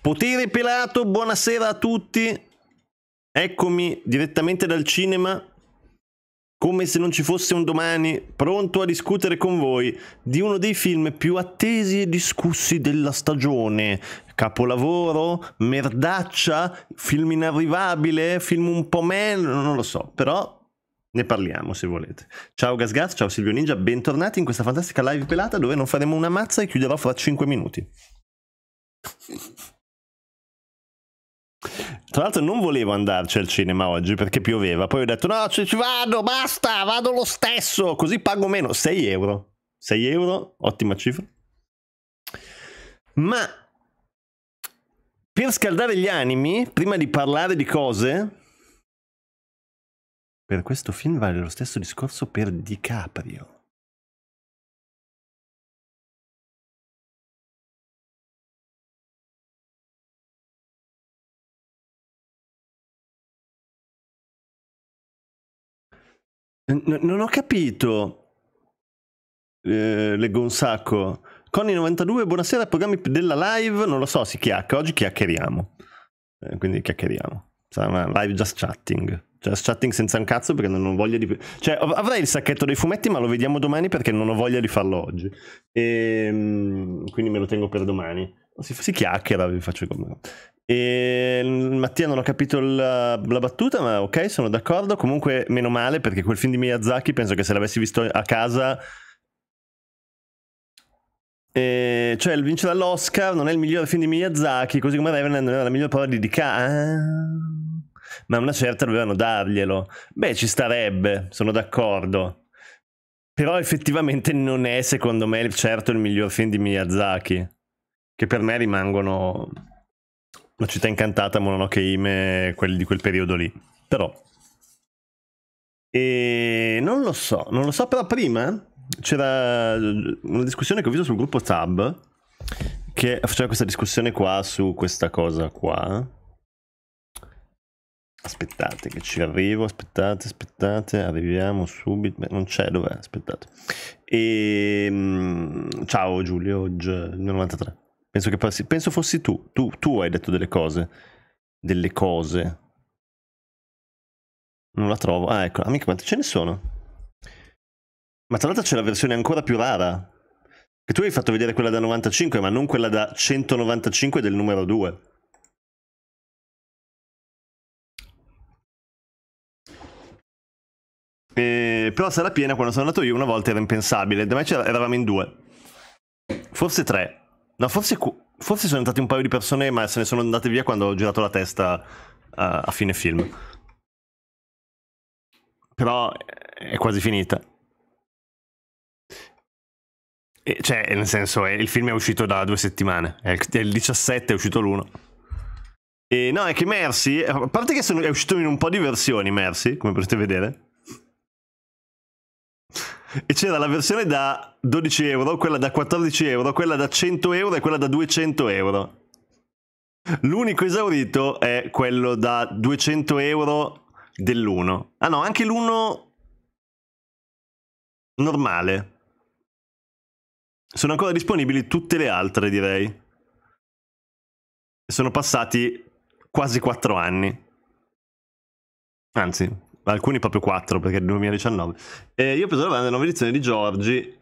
Potere Pelato, buonasera a tutti. Eccomi direttamente dal cinema, come se non ci fosse un domani, pronto a discutere con voi di uno dei film più attesi e discussi della stagione. Capolavoro, merdaccia, film inarrivabile, film un po' meno, non lo so, però ne parliamo se volete. Ciao Gasgas, ciao Silvio Ninja, bentornati in questa fantastica live pelata dove non faremo una mazza e chiuderò fra 5 minuti. Tra l'altro non volevo andarci al cinema oggi perché pioveva, poi ho detto no, ci, ci vado, basta, vado lo stesso, così pago meno. 6 euro. 6 euro, ottima cifra. Ma per scaldare gli animi, prima di parlare di cose, per questo film vale lo stesso discorso per DiCaprio. N non ho capito. Eh, leggo un sacco. Conny92, buonasera, programmi della live, non lo so, si chiacchiera, oggi chiacchieriamo. Eh, quindi chiacchieriamo. Sarà una live just chatting. Just cioè, chatting senza un cazzo perché non ho voglia di... Cioè, avrei il sacchetto dei fumetti, ma lo vediamo domani perché non ho voglia di farlo oggi. E, ehm, quindi me lo tengo per domani. Si, si chiacchiera, vi faccio come. E Mattia non ho capito la, la, battuta, ma ok, sono d'accordo. Comunque, meno male, perché quel film di Miyazaki penso che se l'avessi visto a casa. E, cioè, il vincere all'Oscar non è il miglior film di Miyazaki, così come Revenant non era la miglior parola di DK. Ah, ma una certa dovevano darglielo. Beh, ci starebbe, sono d'accordo. Però effettivamente non è, secondo me, certo il miglior film di Miyazaki che per me rimangono una città incantata, Mononoke Ime, quelli di quel periodo lì. Però... E eh, non lo so, non lo so, però prima c'era una discussione che ho visto sul gruppo Tab, che faceva questa discussione qua su questa cosa qua. Aspettate che ci arrivo, aspettate, aspettate, arriviamo subito. Beh, non c'è, dov'è? Aspettate. E, ehm, ciao Giulio, 93. Penso che passi... Penso fossi tu. tu. Tu hai detto delle cose. Delle cose. Non la trovo. Ah, ecco. Amica, quante ce ne sono? Ma tra l'altro c'è la versione ancora più rara. Che tu hai fatto vedere quella da 95, ma non quella da 195 del numero 2. E, però sarà piena quando sono andato io una volta era impensabile, da me eravamo in due. Forse tre. No, forse, forse sono entrati un paio di persone, ma se ne sono andate via quando ho girato la testa a, eh, a fine film. Però eh, è quasi finita. E, cioè, nel senso, è, eh, il film è uscito da due settimane. È il, è il 17, è uscito l'1. E no, è che Mercy, a parte che sono, è uscito in un po' di versioni Mercy, come potete vedere, e c'era la versione da 12 euro, quella da 14 euro, quella da 100 euro e quella da 200 euro. L'unico esaurito è quello da 200 euro dell'1. Ah no, anche l'1 normale. Sono ancora disponibili tutte le altre, direi. Sono passati quasi 4 anni. Anzi, alcuni proprio 4 perché è 2019. E io ho preso la nuova edizione di Giorgi,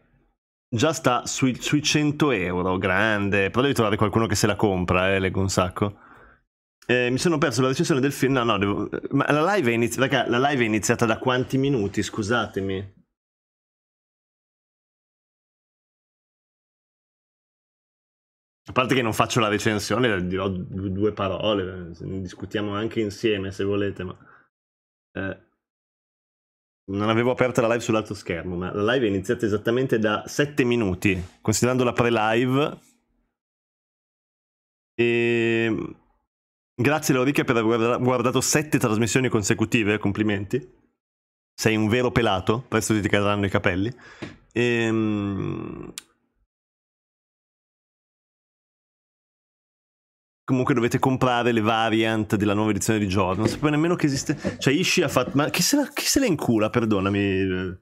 già sta sui, sui 100 euro, grande, però devi trovare qualcuno che se la compra, eh, leggo un sacco. Eh, mi sono perso la recensione del film. No, no, devo... Ma la live, è inizi... Raga, la live è iniziata da quanti minuti? Scusatemi. A parte che non faccio la recensione, dirò due parole. Eh, discutiamo anche insieme se volete, ma. Eh. Non avevo aperto la live sull'altro schermo, ma la live è iniziata esattamente da 7 minuti, considerando la pre-live. E... Grazie Lorica per aver guardato 7 trasmissioni consecutive, complimenti. Sei un vero pelato, presto ti cadranno i capelli. E... Ehm, comunque dovete comprare le variant della nuova edizione di Jordan. Non sapevo nemmeno che esiste. Cioè, Ishi ha fatto. Ma chi se, la, chi se la incula? Perdonami.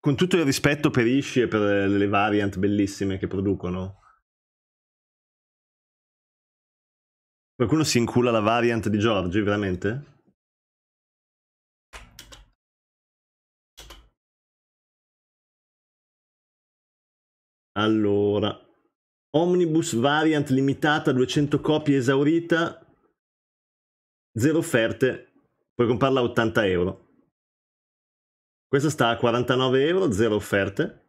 Con tutto il rispetto per Ishi e per le variant bellissime che producono. Qualcuno si incula la variant di Giorgi, veramente? Allora, Omnibus variant limitata, 200 copie esaurita, zero offerte, puoi comprarla a 80 euro. Questa sta a 49 euro, zero offerte.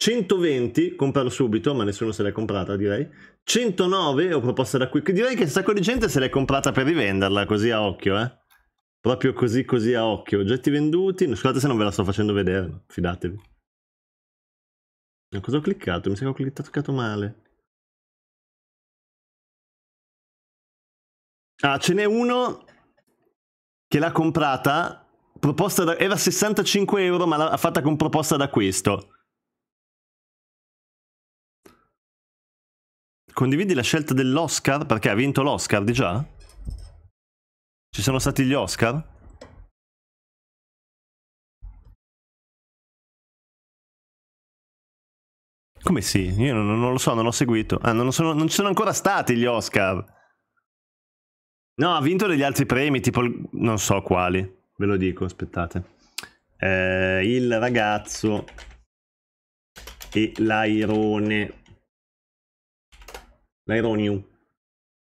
120, compralo subito, ma nessuno se l'è comprata direi. 109 ho proposta da qui, direi che un sacco di gente se l'è comprata per rivenderla, così a occhio, eh. Proprio così, così a occhio. Oggetti venduti, scusate se non ve la sto facendo vedere, fidatevi. Cosa ho cliccato? Mi sa che ho cliccato male. Ah, ce n'è uno che l'ha comprata, proposta da... era 65 euro ma l'ha fatta con proposta d'acquisto. Condividi la scelta dell'Oscar? Perché ha vinto l'Oscar di già? Ci sono stati gli Oscar? Come sì? Io non, non lo so, non l'ho seguito. Ah, non, sono, non ci sono ancora stati gli Oscar. No, ha vinto degli altri premi, tipo non so quali, ve lo dico, aspettate. Eh, il ragazzo e l'airone. L'aironiu.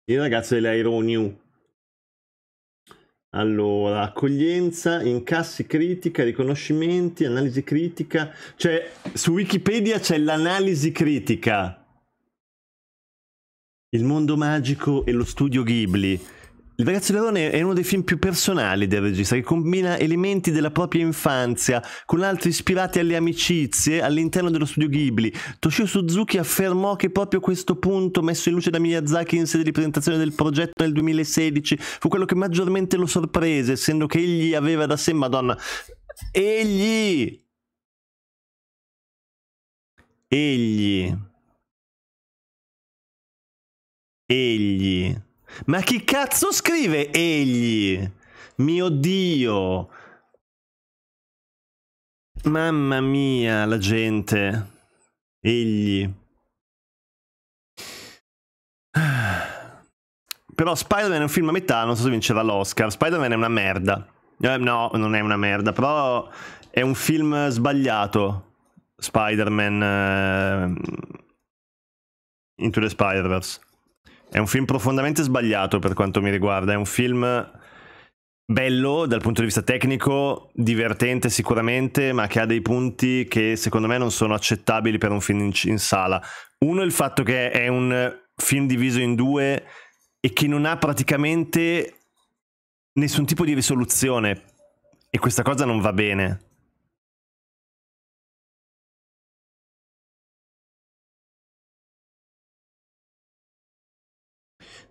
Il ragazzo e l'aironiu. Allora, accoglienza, incassi critica, riconoscimenti, analisi critica. Cioè, su Wikipedia c'è l'analisi critica. Il mondo magico e lo studio Ghibli. Il ragazzo Leone è uno dei film più personali del regista, che combina elementi della propria infanzia con altri ispirati alle amicizie all'interno dello studio Ghibli. Toshio Suzuki affermò che proprio questo punto, messo in luce da Miyazaki in sede di presentazione del progetto nel 2016, fu quello che maggiormente lo sorprese, essendo che egli aveva da sé, Madonna, egli! Egli! Egli! Ma chi cazzo scrive egli? Mio Dio! Mamma mia, la gente. Egli. Però Spider-Man è un film a metà, non so se vinceva l'Oscar. Spider-Man è una merda. Eh, no, non è una merda, però è un film sbagliato. Spider-Man... Uh, Into the Spider-Verse. È un film profondamente sbagliato per quanto mi riguarda, è un film bello dal punto di vista tecnico, divertente sicuramente, ma che ha dei punti che secondo me non sono accettabili per un film in, in sala. Uno è il fatto che è un film diviso in due e che non ha praticamente nessun tipo di risoluzione e questa cosa non va bene.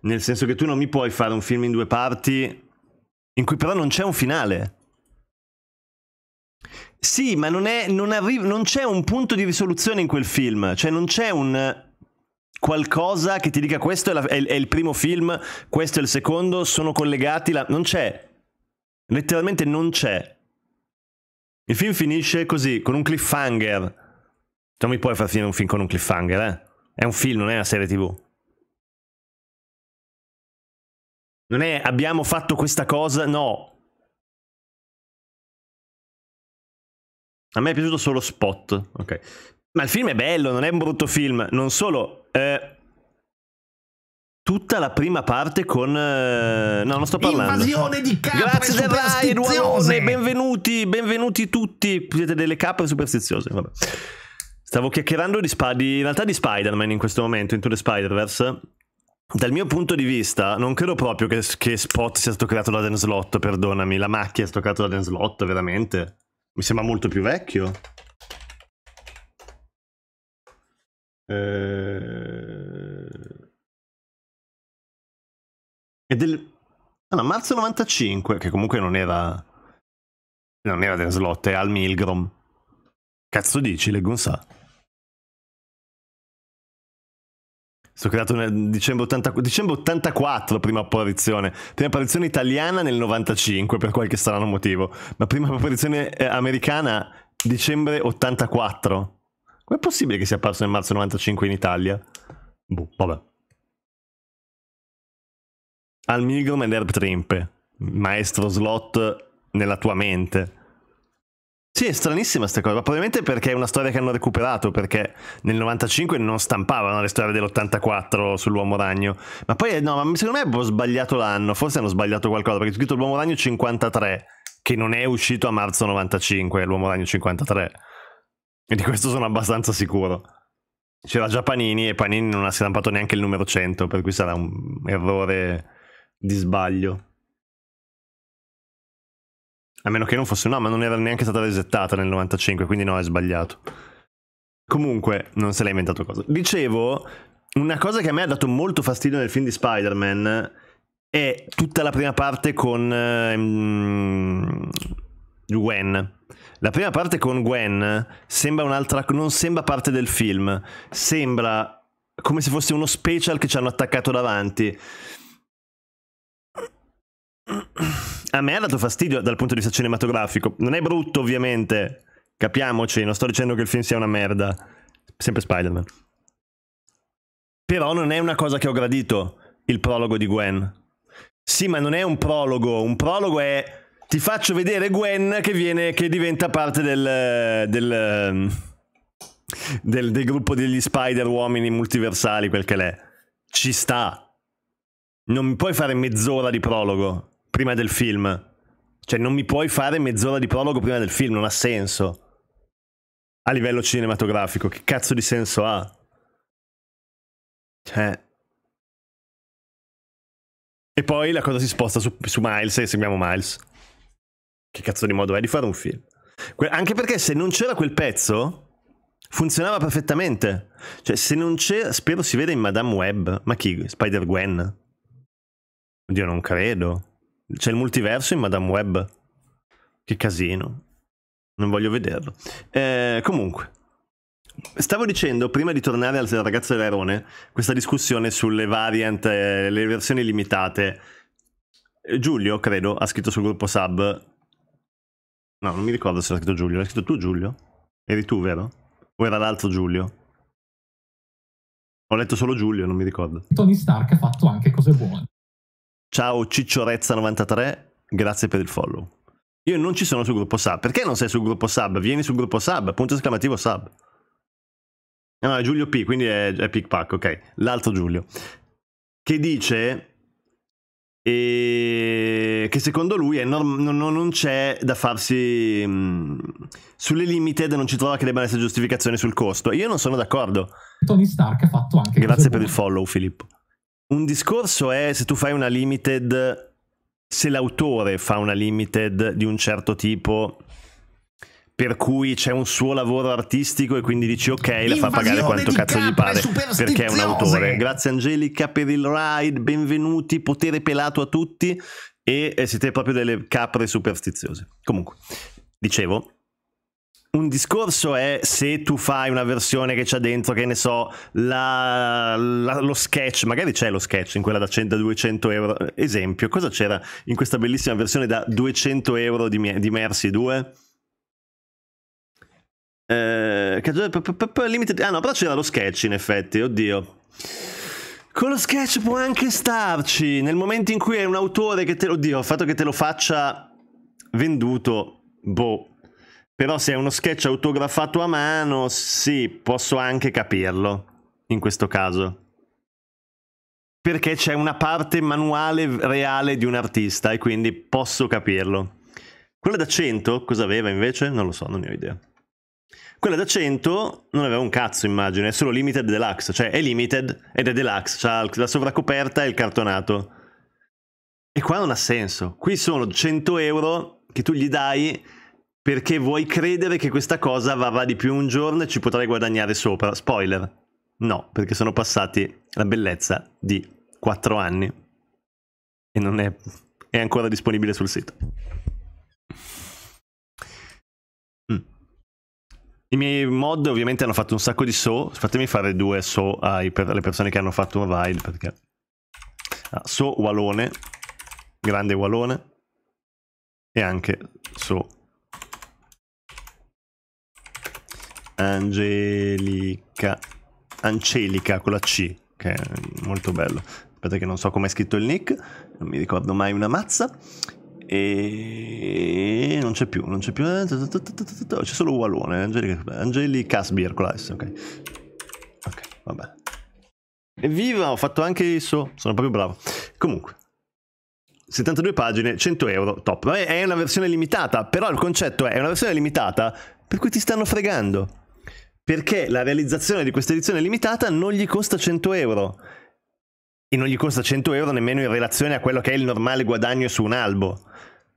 Nel senso che tu non mi puoi fare un film in due parti in cui però non c'è un finale. Sì, ma non, è, non, arri- non c'è un punto di risoluzione in quel film, cioè non c'è un qualcosa che ti dica questo è, la, è, è il primo film, questo è il secondo, sono collegati, la... non c'è, letteralmente non c'è. Il film finisce così, con un cliffhanger. non mi puoi far finire un film con un cliffhanger, eh? È un film, non è una serie tv. Non è abbiamo fatto questa cosa, no. A me è piaciuto solo Spot, ok. Ma il film è bello, non è un brutto film. Non solo, eh, tutta la prima parte con... Eh, no, non sto parlando. Invasione di capre Grazie del benvenuti, benvenuti tutti. Siete delle capre superstiziose, vabbè. Stavo chiacchierando di, spa, di in realtà di Spider-Man in questo momento, Into the Spider-Verse. Dal mio punto di vista, non credo proprio che, che Spot sia stato creato da Dan Slot, perdonami. La macchia è stato creato da Dan Slot, veramente. Mi sembra molto più vecchio. E eh, del... Ah, no, marzo 95, che comunque non era... Non era Dan Slot, è Al Milgrom. Cazzo dici, leggo un sa'. Sono creato nel dicembre, 80, dicembre 84, prima apparizione. Prima apparizione italiana nel 95, per qualche strano motivo. Ma prima apparizione eh, americana, dicembre 84. Com'è possibile che sia apparso nel marzo 95 in Italia? Boh, vabbè. Al Milgram ed Herb Trimpe. Maestro slot nella tua mente. Sì, è stranissima questa cosa, probabilmente perché è una storia che hanno recuperato, perché nel 95 non stampavano le storie dell'84 sull'uomo ragno, ma poi no, ma secondo me ho sbagliato l'anno, forse hanno sbagliato qualcosa, perché ho scritto l'uomo ragno 53, che non è uscito a marzo 95, l'uomo ragno 53, e di questo sono abbastanza sicuro. C'era già Panini e Panini non ha stampato neanche il numero 100, per cui sarà un errore di sbaglio. A meno che non fosse... No, ma non era neanche stata resettata nel 95, quindi no, è sbagliato. Comunque, non se l'ha inventato cosa. Dicevo, una cosa che a me ha dato molto fastidio nel film di Spider-Man è tutta la prima parte con um, Gwen. La prima parte con Gwen sembra un'altra, non sembra parte del film, sembra come se fosse uno special che ci hanno attaccato davanti a me ha dato fastidio dal punto di vista cinematografico. Non è brutto, ovviamente, capiamoci, non sto dicendo che il film sia una merda. Sempre Spider-Man. Però non è una cosa che ho gradito il prologo di Gwen. Sì, ma non è un prologo. Un prologo è ti faccio vedere Gwen che, viene, che diventa parte del, del, del, del gruppo degli spider uomini multiversali, quel che l'è. Ci sta. Non mi puoi fare mezz'ora di prologo prima del film. Cioè, non mi puoi fare mezz'ora di prologo prima del film, non ha senso. A livello cinematografico, che cazzo di senso ha? Cioè. E poi la cosa si sposta su, su Miles e eh, seguiamo Miles. Che cazzo di modo è di fare un film? Que- anche perché se non c'era quel pezzo, funzionava perfettamente. Cioè, se non c'era. Spero si veda in Madame Web. Ma chi? Spider-Gwen? Oddio, non credo. C'è il multiverso in Madame Web. Che casino. Non voglio vederlo. Eh, comunque, Stavo dicendo, prima di tornare al ragazzo dell'aerone, questa discussione sulle variant, eh, le versioni limitate. Giulio, credo, ha scritto sul gruppo sub. No, non mi ricordo se l'ha scritto Giulio. L'hai scritto tu, Giulio? Eri tu, vero? O era l'altro Giulio? Ho letto solo Giulio, non mi ricordo. Tony Stark ha fatto anche cose buone. Ciao Cicciorezza93, grazie per il follow. Io non ci sono sul gruppo sub. Perché non sei sul gruppo sub? Vieni sul gruppo sub, punto esclamativo sub. No, ah, è Giulio P, quindi è, è Pac, ok. L'altro Giulio. Che dice e... che secondo lui norm... non, non, c'è da farsi... Mm, sulle limited non ci trova che debbano essere giustificazioni sul costo. Io non sono d'accordo. Tony Stark ha fatto anche... Grazie per buone. il follow, Filippo un discorso è se tu fai una limited, se l'autore fa una limited di un certo tipo, per cui c'è un suo lavoro artistico e quindi dici ok, la fa pagare quanto cazzo gli pare perché è un autore. Grazie Angelica per il ride, benvenuti, potere pelato a tutti e eh, siete proprio delle capre superstiziose. Comunque, dicevo, un discorso è se tu fai una versione che c'ha dentro, che ne so, la, la, lo sketch, magari c'è lo sketch in quella da 100-200 euro. Esempio, cosa c'era in questa bellissima versione da 200 euro di, di Mercy 2? Eh, ah no, però c'era lo sketch in effetti, oddio. Con lo sketch può anche starci, nel momento in cui è un autore che te lo... Oddio, il fatto che te lo faccia venduto, boh però se è uno sketch autografato a mano, sì, posso anche capirlo in questo caso. Perché c'è una parte manuale reale di un artista e quindi posso capirlo. Quella da 100 cosa aveva invece? Non lo so, non ne ho idea. Quella da 100 non aveva un cazzo, immagino, è solo limited deluxe, cioè è limited ed è deluxe, c'ha la sovracoperta e il cartonato. E qua non ha senso. Qui sono 100 euro che tu gli dai perché vuoi credere che questa cosa varrà di più un giorno e ci potrai guadagnare sopra. Spoiler, no, perché sono passati la bellezza di 4 anni e non è, è ancora disponibile sul sito. Mm. I miei mod ovviamente hanno fatto un sacco di so, fatemi fare due so ai, per le persone che hanno fatto un ride perché... Ah, so Walone, grande Walone e anche so Angelica Angelica con la C che è molto bello aspetta che non so come è scritto il nick non mi ricordo mai una mazza e non c'è più non c'è più c'è solo Ualone Angelica, Angelica con la S ok ok vabbè evviva ho fatto anche ISO sono proprio bravo comunque 72 pagine, 100 euro, top. È una versione limitata, però il concetto è, è una versione limitata per cui ti stanno fregando perché la realizzazione di questa edizione limitata non gli costa 100 euro e non gli costa 100 euro nemmeno in relazione a quello che è il normale guadagno su un albo.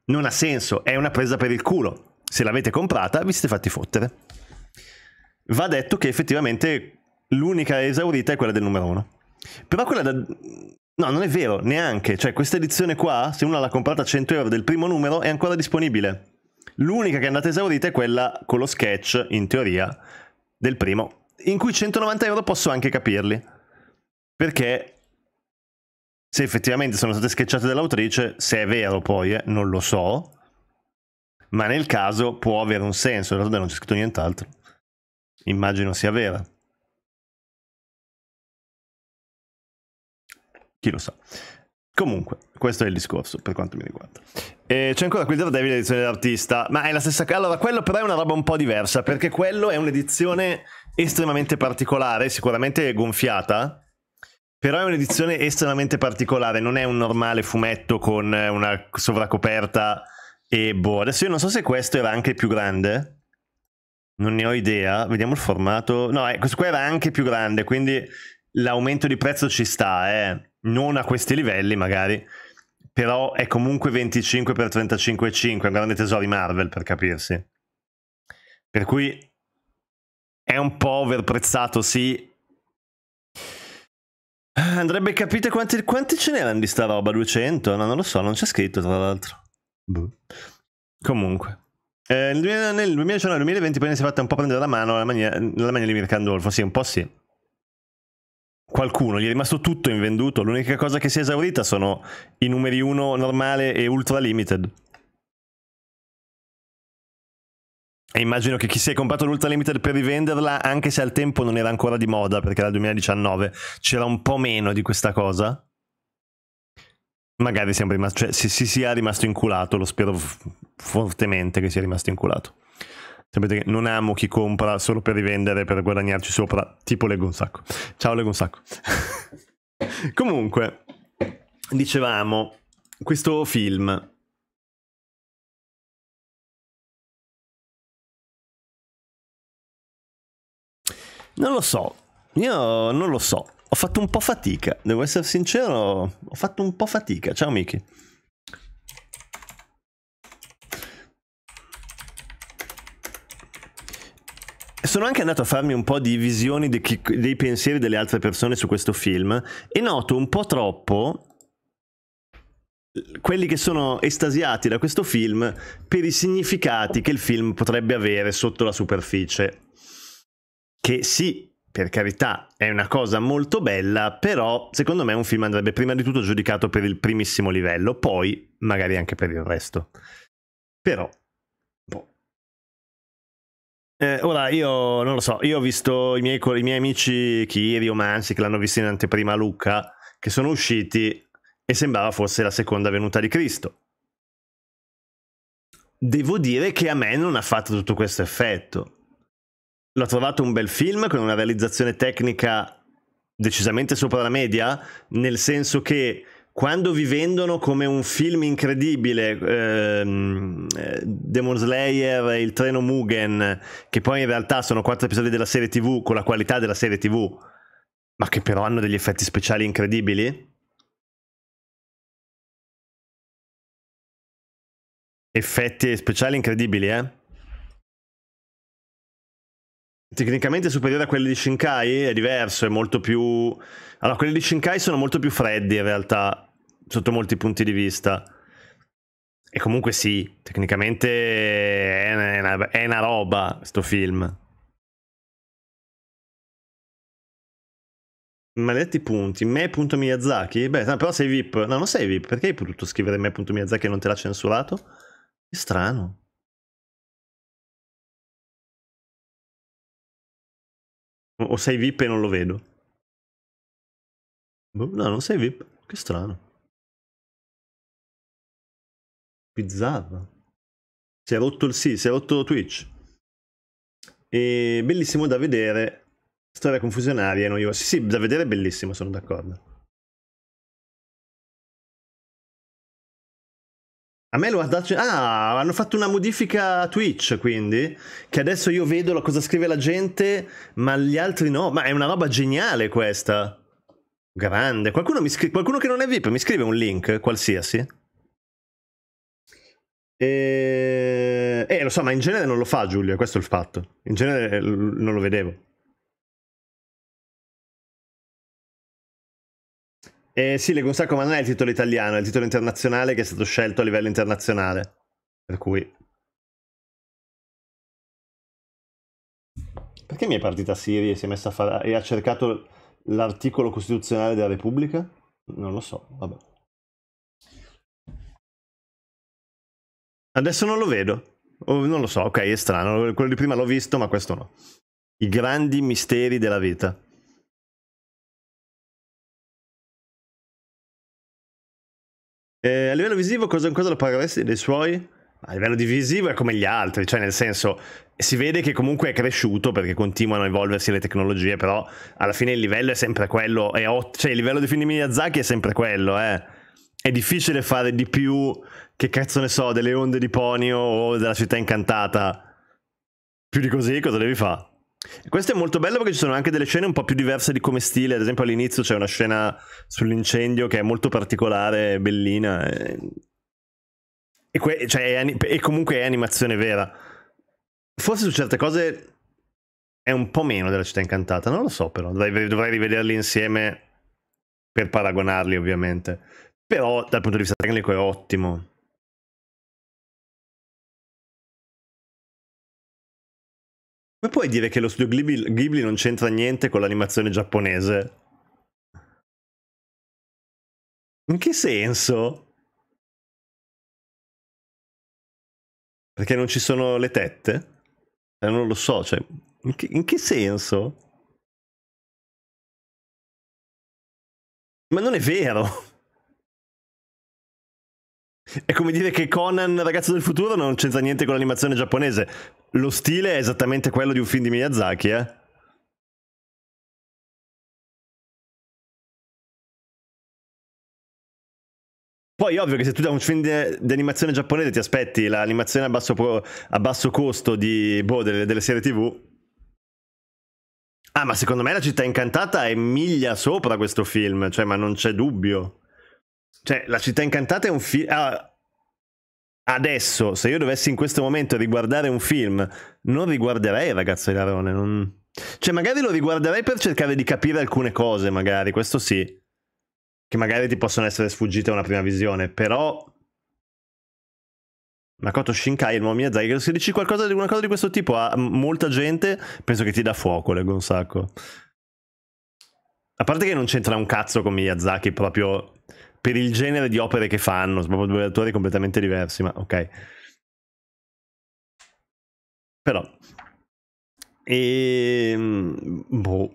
Non ha senso, è una presa per il culo. Se l'avete comprata vi siete fatti fottere. Va detto che effettivamente l'unica esaurita è quella del numero 1. Però quella da... No, non è vero, neanche. Cioè, questa edizione qua, se uno l'ha comprata a 100 euro del primo numero, è ancora disponibile. L'unica che è andata esaurita è quella con lo sketch, in teoria, del primo, in cui 190 euro posso anche capirli, perché se effettivamente sono state schiacciate dall'autrice, se è vero poi, eh, non lo so, ma nel caso può avere un senso, in realtà non c'è scritto nient'altro, immagino sia vera. Chi lo sa. Comunque, questo è il discorso per quanto mi riguarda. E c'è ancora qui dentro David l'edizione dell'artista, ma è la stessa cosa. Allora, quello però è una roba un po' diversa, perché quello è un'edizione estremamente particolare, sicuramente gonfiata, però è un'edizione estremamente particolare, non è un normale fumetto con una sovracoperta e boh. Adesso io non so se questo era anche più grande, non ne ho idea, vediamo il formato. No, eh, questo qua era anche più grande, quindi l'aumento di prezzo ci sta, eh non a questi livelli magari, però è comunque 25x35,5, un grande tesoro di Marvel per capirsi. Per cui è un po' overprezzato, sì. Ah, andrebbe capito quanti, quanti ce n'erano di sta roba, 200? No, non lo so, non c'è scritto tra l'altro. Boh. Comunque. Eh, nel 2019-2020 poi ne si è fatta un po' prendere la mano la mania, la mania di Mirkandolfo, sì, un po' sì qualcuno, gli è rimasto tutto invenduto, l'unica cosa che si è esaurita sono i numeri 1 normale e ultra limited. E immagino che chi si è comprato l'Ultra Limited per rivenderla, anche se al tempo non era ancora di moda, perché era 2019, c'era un po' meno di questa cosa. Magari siamo rimasti, cioè, si, si sia rimasto inculato, lo spero fortemente che sia rimasto inculato. Sapete che non amo chi compra solo per rivendere, per guadagnarci sopra, tipo Lego un sacco. Ciao Lego un sacco. Comunque, dicevamo, questo film Non lo so, io non lo so. Ho fatto un po' fatica, devo essere sincero, ho fatto un po' fatica. Ciao Miki. sono anche andato a farmi un po' di visioni di chi, dei pensieri delle altre persone su questo film e noto un po' troppo quelli che sono estasiati da questo film per i significati che il film potrebbe avere sotto la superficie. Che sì, per carità, è una cosa molto bella, però secondo me un film andrebbe prima di tutto giudicato per il primissimo livello, poi magari anche per il resto. Però eh, ora io non lo so, io ho visto i miei, i miei amici Kiri o Mansi che l'hanno visto in anteprima a Lucca, che sono usciti e sembrava fosse la seconda venuta di Cristo. Devo dire che a me non ha fatto tutto questo effetto. L'ho trovato un bel film con una realizzazione tecnica decisamente sopra la media, nel senso che quando vi vendono come un film incredibile ehm, eh, Demon Slayer e il treno Mugen che poi in realtà sono quattro episodi della serie tv con la qualità della serie tv ma che però hanno degli effetti speciali incredibili effetti speciali incredibili eh Tecnicamente superiore a quelli di Shinkai è diverso, è molto più... Allora, quelli di Shinkai sono molto più freddi in realtà sotto molti punti di vista. E comunque sì, tecnicamente è una, è una roba questo film. Maledetti punti, me Miyazaki? Beh, però sei VIP. No, non sei VIP. Perché hai potuto scrivere me Miyazaki e non te l'ha censurato? Che strano. O sei VIP e non lo vedo? Boh, no, non sei VIP. Che strano. Bizzarro. Si è rotto il sì, si è rotto Twitch. E bellissimo da vedere. Storia confusionaria noiosa. Sì, sì, da vedere è bellissimo, sono d'accordo. A me lo ha dato... Ah, hanno fatto una modifica a Twitch, quindi, che adesso io vedo cosa scrive la gente, ma gli altri no. Ma è una roba geniale questa. Grande. Qualcuno, mi scri... Qualcuno che non è VIP mi scrive un link qualsiasi? E... Ehm, eh, lo so, ma in genere non lo fa Giulia, questo è il fatto. In genere eh, non lo vedevo. Eh, sì, leggo un sacco, ma non è il titolo italiano, è il titolo internazionale che è stato scelto a livello internazionale. Per cui... Perché mi è partita Siri e si è messa a fare... e ha cercato l'articolo costituzionale della Repubblica? Non lo so, vabbè. Adesso non lo vedo. Oh, non lo so, ok, è strano. Quello di prima l'ho visto, ma questo no. I grandi misteri della vita. Eh, a livello visivo, cosa, cosa lo pagheresti dei suoi? A livello di visivo è come gli altri, cioè nel senso si vede che comunque è cresciuto perché continuano a evolversi le tecnologie, però alla fine il livello è sempre quello, è cioè il livello di film di Miyazaki è sempre quello, eh. è difficile fare di più che cazzo ne so, delle onde di Ponio o della città incantata. Più di così cosa devi fare? Questo è molto bello perché ci sono anche delle scene un po' più diverse di come stile, ad esempio all'inizio c'è una scena sull'incendio che è molto particolare, bellina e, e, que- cioè è, e comunque è animazione vera. Forse su certe cose è un po' meno della città incantata, non lo so però, dovrei, dovrei rivederli insieme per paragonarli ovviamente, però dal punto di vista tecnico è ottimo. Come puoi dire che lo studio Ghibli, Ghibli non c'entra niente con l'animazione giapponese? In che senso? Perché non ci sono le tette? Eh, non lo so, cioè, in che, in che senso? Ma non è vero! È come dire che Conan, ragazzo del futuro, non c'entra niente con l'animazione giapponese. Lo stile è esattamente quello di un film di Miyazaki, eh? Poi ovvio che se tu da un film di animazione giapponese ti aspetti l'animazione a basso, pro, a basso costo di, boh, delle, delle, serie tv... Ah, ma secondo me La città incantata è miglia sopra questo film, cioè, ma non c'è dubbio. Cioè, La città incantata è un film... Ah, adesso, se io dovessi in questo momento riguardare un film, non riguarderei Ragazzo di Larone. Non... Cioè, magari lo riguarderei per cercare di capire alcune cose, magari, questo sì. Che magari ti possono essere sfuggite a una prima visione, però... Makoto Shinkai e il nuovo Miyazaki, se dici qualcosa di, una cosa di questo tipo a molta gente, penso che ti dà fuoco, leggo un sacco. A parte che non c'entra un cazzo con Miyazaki proprio per il genere di opere che fanno, sono proprio due attori completamente diversi, ma ok. Però... E... Ehm, boh.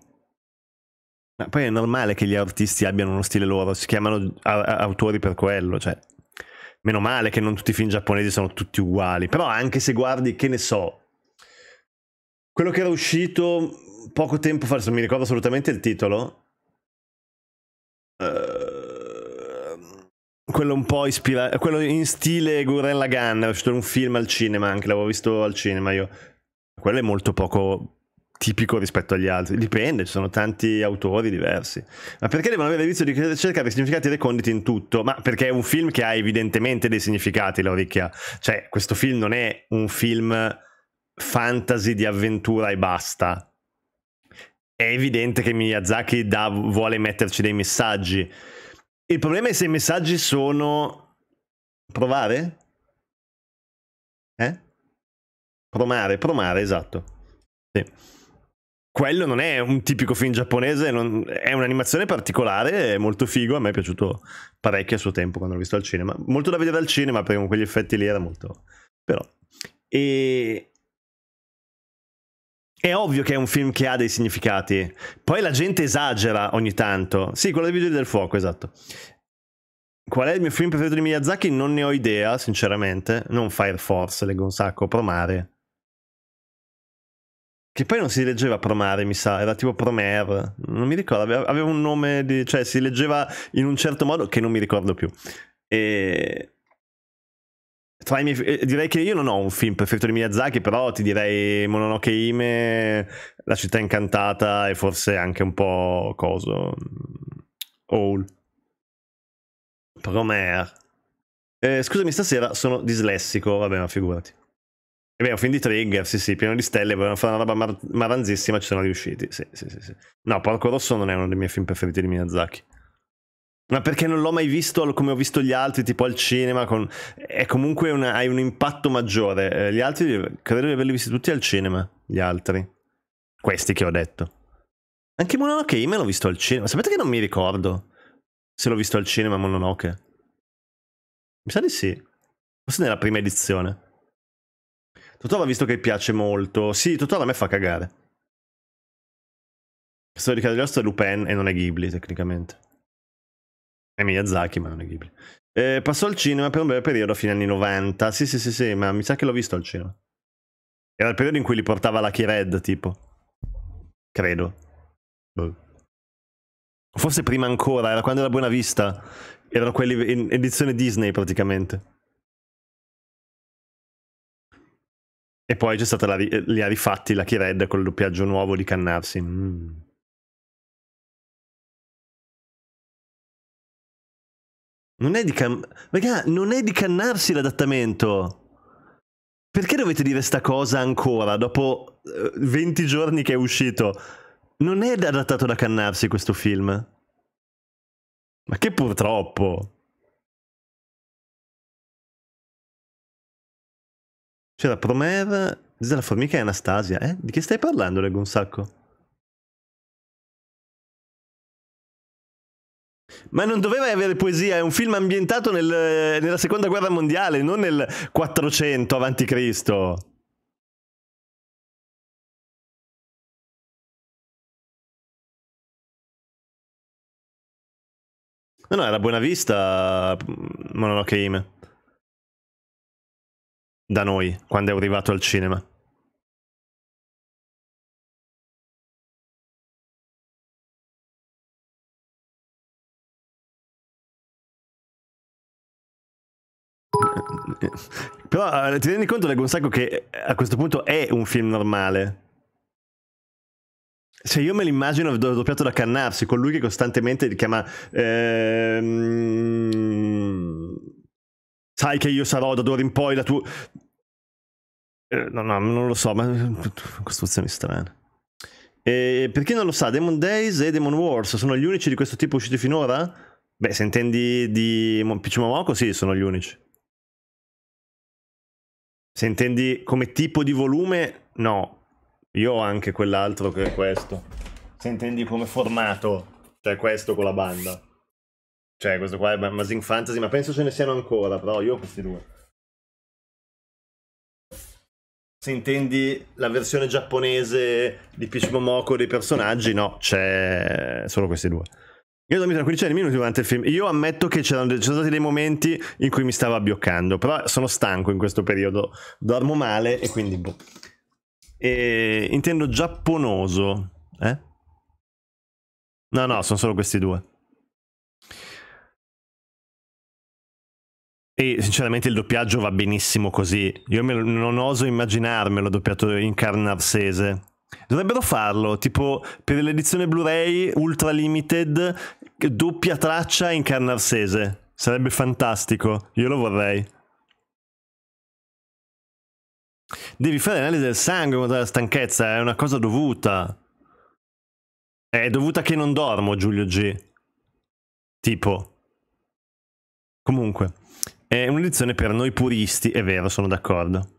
Ma poi è normale che gli artisti abbiano uno stile loro, si chiamano autori per quello, cioè... Meno male che non tutti i film giapponesi sono tutti uguali, però anche se guardi, che ne so... Quello che era uscito poco tempo fa, se non mi ricordo assolutamente il titolo... Uh quello un po' ispirato, quello in stile Gurren Lagann, è uscito un film al cinema anche, l'avevo visto al cinema io. Quello è molto poco tipico rispetto agli altri, dipende, ci sono tanti autori diversi. Ma perché devono avere il vizio di cercare significati reconditi in tutto? Ma perché è un film che ha evidentemente dei significati, Lauricchia. Cioè, questo film non è un film fantasy di avventura e basta. È evidente che Miyazaki da, vuole metterci dei messaggi il problema è se i messaggi sono provare? Eh? Promare, promare, esatto. Sì. Quello non è un tipico film giapponese, non... è un'animazione particolare, è molto figo, a me è piaciuto parecchio a suo tempo quando l'ho visto al cinema. Molto da vedere al cinema perché con quegli effetti lì era molto... però... E, è ovvio che è un film che ha dei significati. Poi la gente esagera ogni tanto. Sì, quello dei vigili del fuoco, esatto. Qual è il mio film preferito di Miyazaki? Non ne ho idea, sinceramente. Non Fire Force, leggo un sacco, Promare. Che poi non si leggeva Promare, mi sa, era tipo Promer. Non mi ricordo, aveva, aveva un nome, di, cioè si leggeva in un certo modo che non mi ricordo più. E miei, eh, direi che io non ho un film preferito di Miyazaki, però ti direi Mononoke Ime, La città incantata e forse anche un po' coso. Mm, Owl. Promer. Eh, eh, scusami, stasera sono dislessico, vabbè, ma figurati. E eh beh, un film di Trigger, sì sì, pieno di stelle, volevano fare una roba mar- maranzissima, ci sono riusciti, sì, sì, sì, sì. No, Porco Rosso non è uno dei miei film preferiti di Miyazaki. Ma perché non l'ho mai visto come ho visto gli altri, tipo al cinema, con... è comunque una, hai un impatto maggiore. Eh, gli altri, credo di averli visti tutti al cinema, gli altri. Questi che ho detto. Anche Mononoke io me l'ho visto al cinema. Sapete che non mi ricordo se l'ho visto al cinema Mononoke. Mi sa di sì. Forse nella prima edizione. Totò l'ha visto che piace molto. Sì, Totoro a me fa cagare. La storia di Cagliostro è Lupin e non è Ghibli, tecnicamente. È Miyazaki, ma non è Ghibli. Eh, passò al cinema per un breve periodo a fine anni 90. Sì, sì, sì, sì, ma mi sa che l'ho visto al cinema. Era il periodo in cui li portava la Red, tipo. Credo. Boh. Forse prima ancora, era quando era Buena Vista. Erano quelli in edizione Disney praticamente. E poi c'è stata la, li ha rifatti la Red con il doppiaggio nuovo di Cannarsi. Mmm. Non è di can... Raga, ah, non è di cannarsi l'adattamento. Perché dovete dire sta cosa ancora dopo 20 eh, giorni che è uscito? Non è adattato da cannarsi questo film. Ma che purtroppo. C'era Promer, Zella Formica e Anastasia. Eh? Di che stai parlando, leggo un sacco. Ma non doveva avere poesia, è un film ambientato nel, nella seconda guerra mondiale, non nel 400 a.C. No, no, era buona vista mm, Mononoke Ime. Da noi, quando è arrivato al cinema. Però eh, ti rendi conto, leggo un sacco, che eh, a questo punto è un film normale. Se io me l'immagino doppiato da Cannarsi, con lui che costantemente li chiama... Ehm, sai che io sarò da d'ora in poi la tua... Eh, no, no, non lo so, ma... Eh, costruzioni strane. E per chi non lo sa, Demon Days e Demon Wars sono gli unici di questo tipo usciti finora? Beh, se intendi di Pichu Momoko, sì, sono gli unici. Se intendi come tipo di volume, no. Io ho anche quell'altro che è questo. Se intendi come formato, cioè questo con la banda. Cioè, questo qua è Amazing Fantasy, ma penso ce ne siano ancora, però io ho questi due. Se intendi la versione giapponese di Pishmomoko dei personaggi, no, c'è solo questi due. Io ho dormito 15 minuti durante il film. Io ammetto che ci sono stati dei momenti in cui mi stava abbioccando, però sono stanco in questo periodo, dormo male e quindi boh. E intendo giapponoso, eh? No, no, sono solo questi due. E sinceramente il doppiaggio va benissimo così. Io me, non oso immaginarmelo doppiato in carnarsese. Dovrebbero farlo, tipo per l'edizione Blu-ray Ultra Limited, doppia traccia in carnarsese. Sarebbe fantastico, io lo vorrei. Devi fare l'analisi del sangue contro la stanchezza, è una cosa dovuta. È dovuta che non dormo, Giulio G. Tipo. Comunque, è un'edizione per noi puristi, è vero, sono d'accordo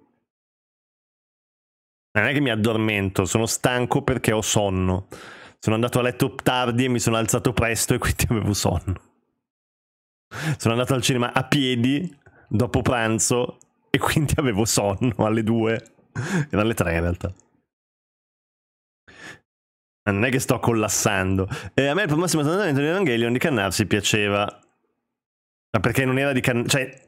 non è che mi addormento, sono stanco perché ho sonno. Sono andato a letto tardi e mi sono alzato presto e quindi avevo sonno. Sono andato al cinema a piedi dopo pranzo e quindi avevo sonno alle due. Era alle tre in realtà. Non è che sto collassando. E a me il prossimo trattamento di Evangelion di Cannarsi piaceva. Ma perché non era di Cannarsi... Cioè,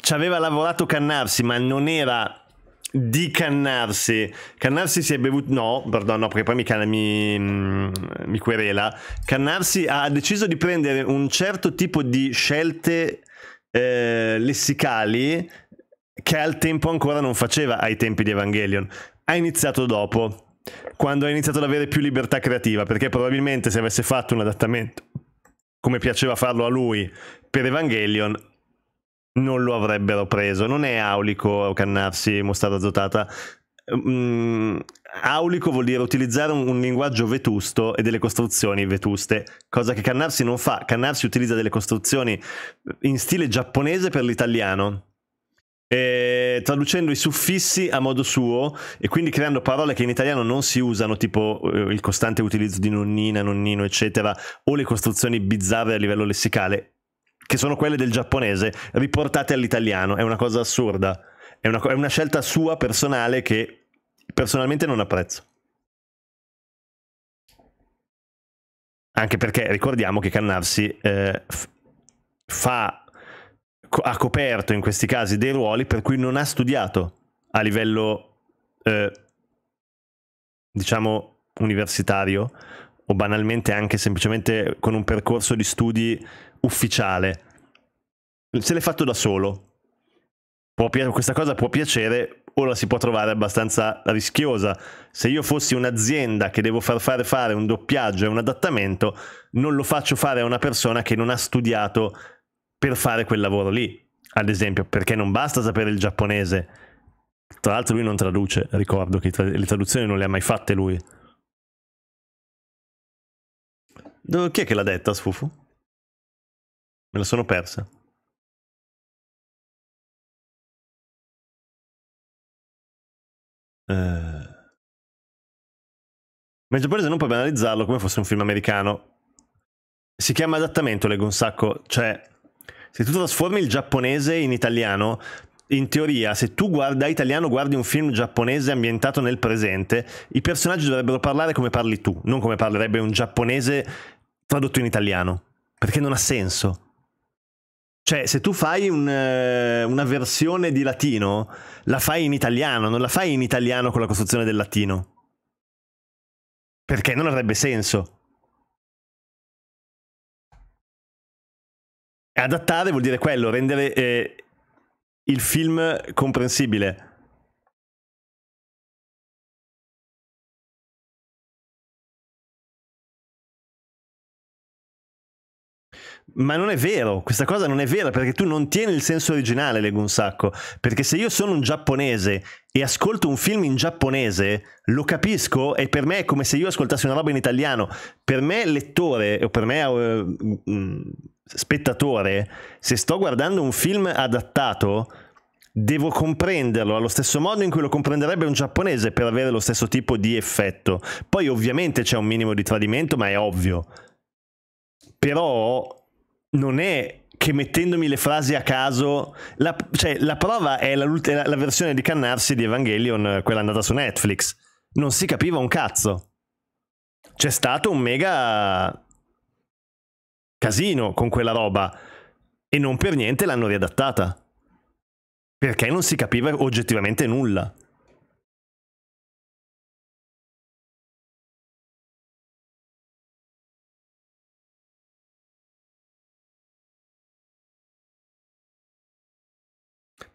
ci aveva lavorato Cannarsi, ma non era di cannarsi. Cannarsi si è bevuto. No, perdono, perché poi mi, can... Mm, mi... mi querela. Cannarsi ha deciso di prendere un certo tipo di scelte eh, lessicali che al tempo ancora non faceva ai tempi di Evangelion. Ha iniziato dopo. Quando ha iniziato ad avere più libertà creativa, perché probabilmente se avesse fatto un adattamento come piaceva farlo a lui per Evangelion, non lo avrebbero preso. Non è aulico cannarsi mostarda azotata. Mm, aulico vuol dire utilizzare un, un, linguaggio vetusto e delle costruzioni vetuste, cosa che Cannarsi non fa. Cannarsi utilizza delle costruzioni in stile giapponese per l'italiano. E, traducendo i suffissi a modo suo e quindi creando parole che in italiano non si usano, tipo eh, il costante utilizzo di nonnina, nonnino, eccetera, o le costruzioni bizzarre a livello lessicale, che sono quelle del giapponese, riportate all'italiano. È una cosa assurda. È una, è una scelta sua personale che personalmente non apprezzo. Anche perché ricordiamo che Cannarsi eh, fa, ha coperto in questi casi dei ruoli per cui non ha studiato a livello, eh, diciamo, universitario o banalmente anche semplicemente con un percorso di studi ufficiale. Se l'è fatto da solo. Può, questa cosa può piacere o la si può trovare abbastanza rischiosa. Se io fossi un'azienda che devo far fare fare un doppiaggio e un adattamento, non lo faccio fare a una persona che non ha studiato per fare quel lavoro lì, ad esempio, perché non basta sapere il giapponese. Tra l'altro lui non traduce, ricordo che le traduzioni non le ha mai fatte lui. chi è che l'ha detta, Sfufu? Me la sono persa. Uh... Ma il giapponese non puoi banalizzarlo come fosse un film americano. Si chiama adattamento, leggo un sacco. Cioè, se tu trasformi il giapponese in italiano, in teoria, se tu guarda italiano, guardi un film giapponese ambientato nel presente, i personaggi dovrebbero parlare come parli tu, non come parlerebbe un giapponese tradotto in italiano, perché non ha senso. Cioè, se tu fai un, eh, una versione di latino, la fai in italiano, non la fai in italiano con la costruzione del latino. Perché non avrebbe senso. Adattare vuol dire quello, rendere eh, il film comprensibile. Ma non è vero, questa cosa non è vera perché tu non tieni il senso originale, leggo un sacco. Perché se io sono un giapponese e ascolto un film in giapponese, lo capisco e per me è come se io ascoltassi una roba in italiano. Per me, lettore, o per me, uh, uh, spettatore, se sto guardando un film adattato, devo comprenderlo allo stesso modo in cui lo comprenderebbe un giapponese per avere lo stesso tipo di effetto. Poi ovviamente c'è un minimo di tradimento, ma è ovvio. Però non è che mettendomi le frasi a caso, la, cioè la prova è la, la, versione di Cannarsi di Evangelion, eh, quella andata su Netflix. Non si capiva un cazzo. C'è stato un mega casino con quella roba e non per niente l'hanno riadattata. Perché non si capiva oggettivamente nulla.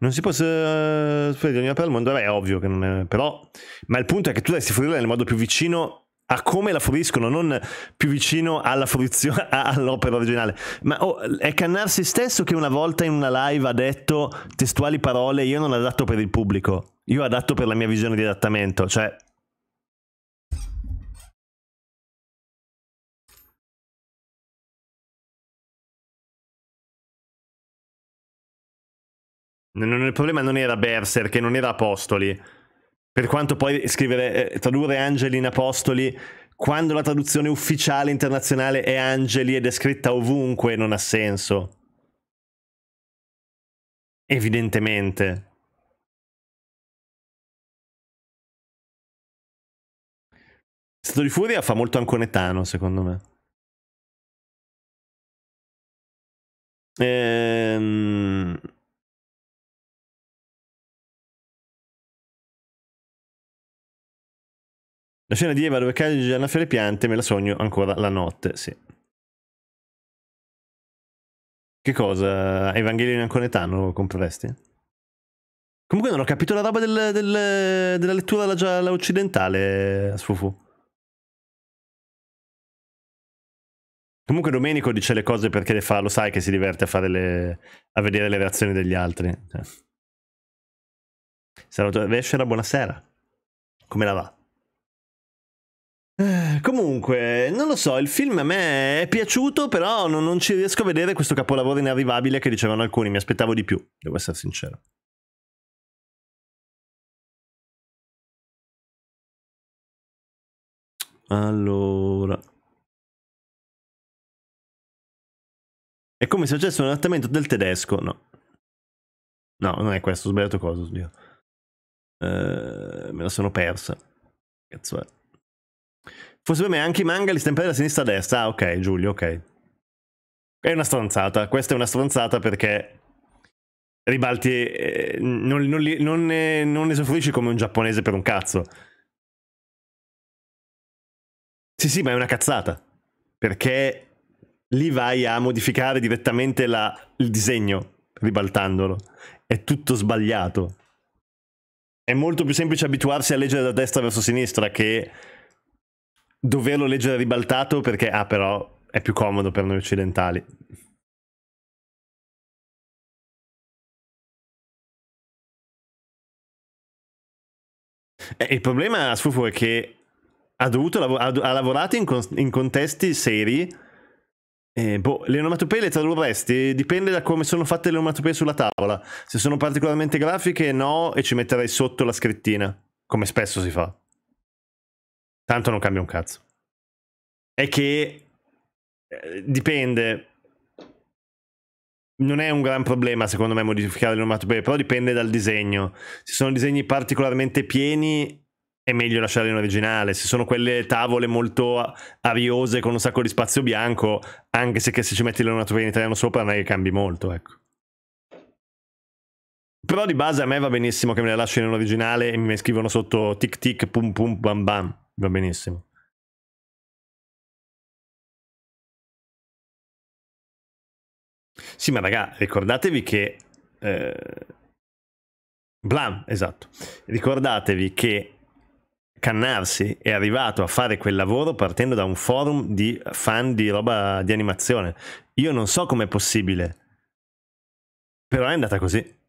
Non si può eh, sferire ogni apertura al mondo, beh, è ovvio che non è, però, ma il punto è che tu dovresti fruirla nel modo più vicino a come la fruiscono, non più vicino alla fruizione, all'opera originale. Ma oh, è Cannarsi stesso che una volta in una live ha detto testuali parole, io non adatto per il pubblico, io adatto per la mia visione di adattamento, cioè Non, il problema non era Berser, che non era Apostoli. Per quanto poi scrivere, eh, tradurre Angeli in Apostoli, quando la traduzione ufficiale internazionale è Angeli ed è scritta ovunque, non ha senso. Evidentemente. Stato di Furia fa molto anconetano, secondo me. Ehm... La scena di Eva dove cade Gianna fra piante me la sogno ancora la notte, sì. Che cosa? Evangelion in lo compreresti? Comunque non ho capito la roba del, del, della lettura alla, alla occidentale, Sfufu. Comunque Domenico dice le cose perché le fa, lo sai che si diverte a, le, a vedere le reazioni degli altri. Cioè. Saluto Vescera, buonasera. Come la va? Eh, comunque, non lo so, il film a me è piaciuto, però non, non, ci riesco a vedere questo capolavoro inarrivabile che dicevano alcuni, mi aspettavo di più, devo essere sincero. Allora... È come se facesse un adattamento del tedesco, no. No, non è questo, ho sbagliato cosa, oddio. Eh, me la sono persa. Cazzo è. Forse per me anche i manga li stampate da sinistra a destra. Ah, ok, Giulio, ok. È una stronzata. Questa è una stronzata perché ribalti. Eh, non, non, li, non, ne, non ne soffrisci come un giapponese per un cazzo. Sì, sì, ma è una cazzata. Perché lì vai a modificare direttamente la, il disegno, ribaltandolo. È tutto sbagliato. È molto più semplice abituarsi a leggere da destra verso sinistra che doverlo leggere ribaltato perché, ah però, è più comodo per noi occidentali. Eh, il problema, Sfufo, è che ha, lav- ha lavorato in, con- in, contesti seri. Eh, boh, le onomatopee le tradurresti? Dipende da come sono fatte le onomatopee sulla tavola. Se sono particolarmente grafiche, no, e ci metterei sotto la scrittina, come spesso si fa tanto non cambia un cazzo. È che eh, dipende. Non è un gran problema, secondo me, modificare le onomatopee, però dipende dal disegno. Se sono disegni particolarmente pieni, è meglio lasciarli in originale. Se sono quelle tavole molto ariose con un sacco di spazio bianco, anche se, che se ci metti l'onomatopea in italiano sopra, non è che cambi molto, ecco. Però di base a me va benissimo che me le lasciano in originale e mi scrivono sotto tic tic pum pum bam bam. Va benissimo. Sì, ma raga, ricordatevi che... Eh... Blam, esatto. Ricordatevi che Cannarsi è arrivato a fare quel lavoro partendo da un forum di fan di roba di animazione. Io non so com'è possibile, però è andata così.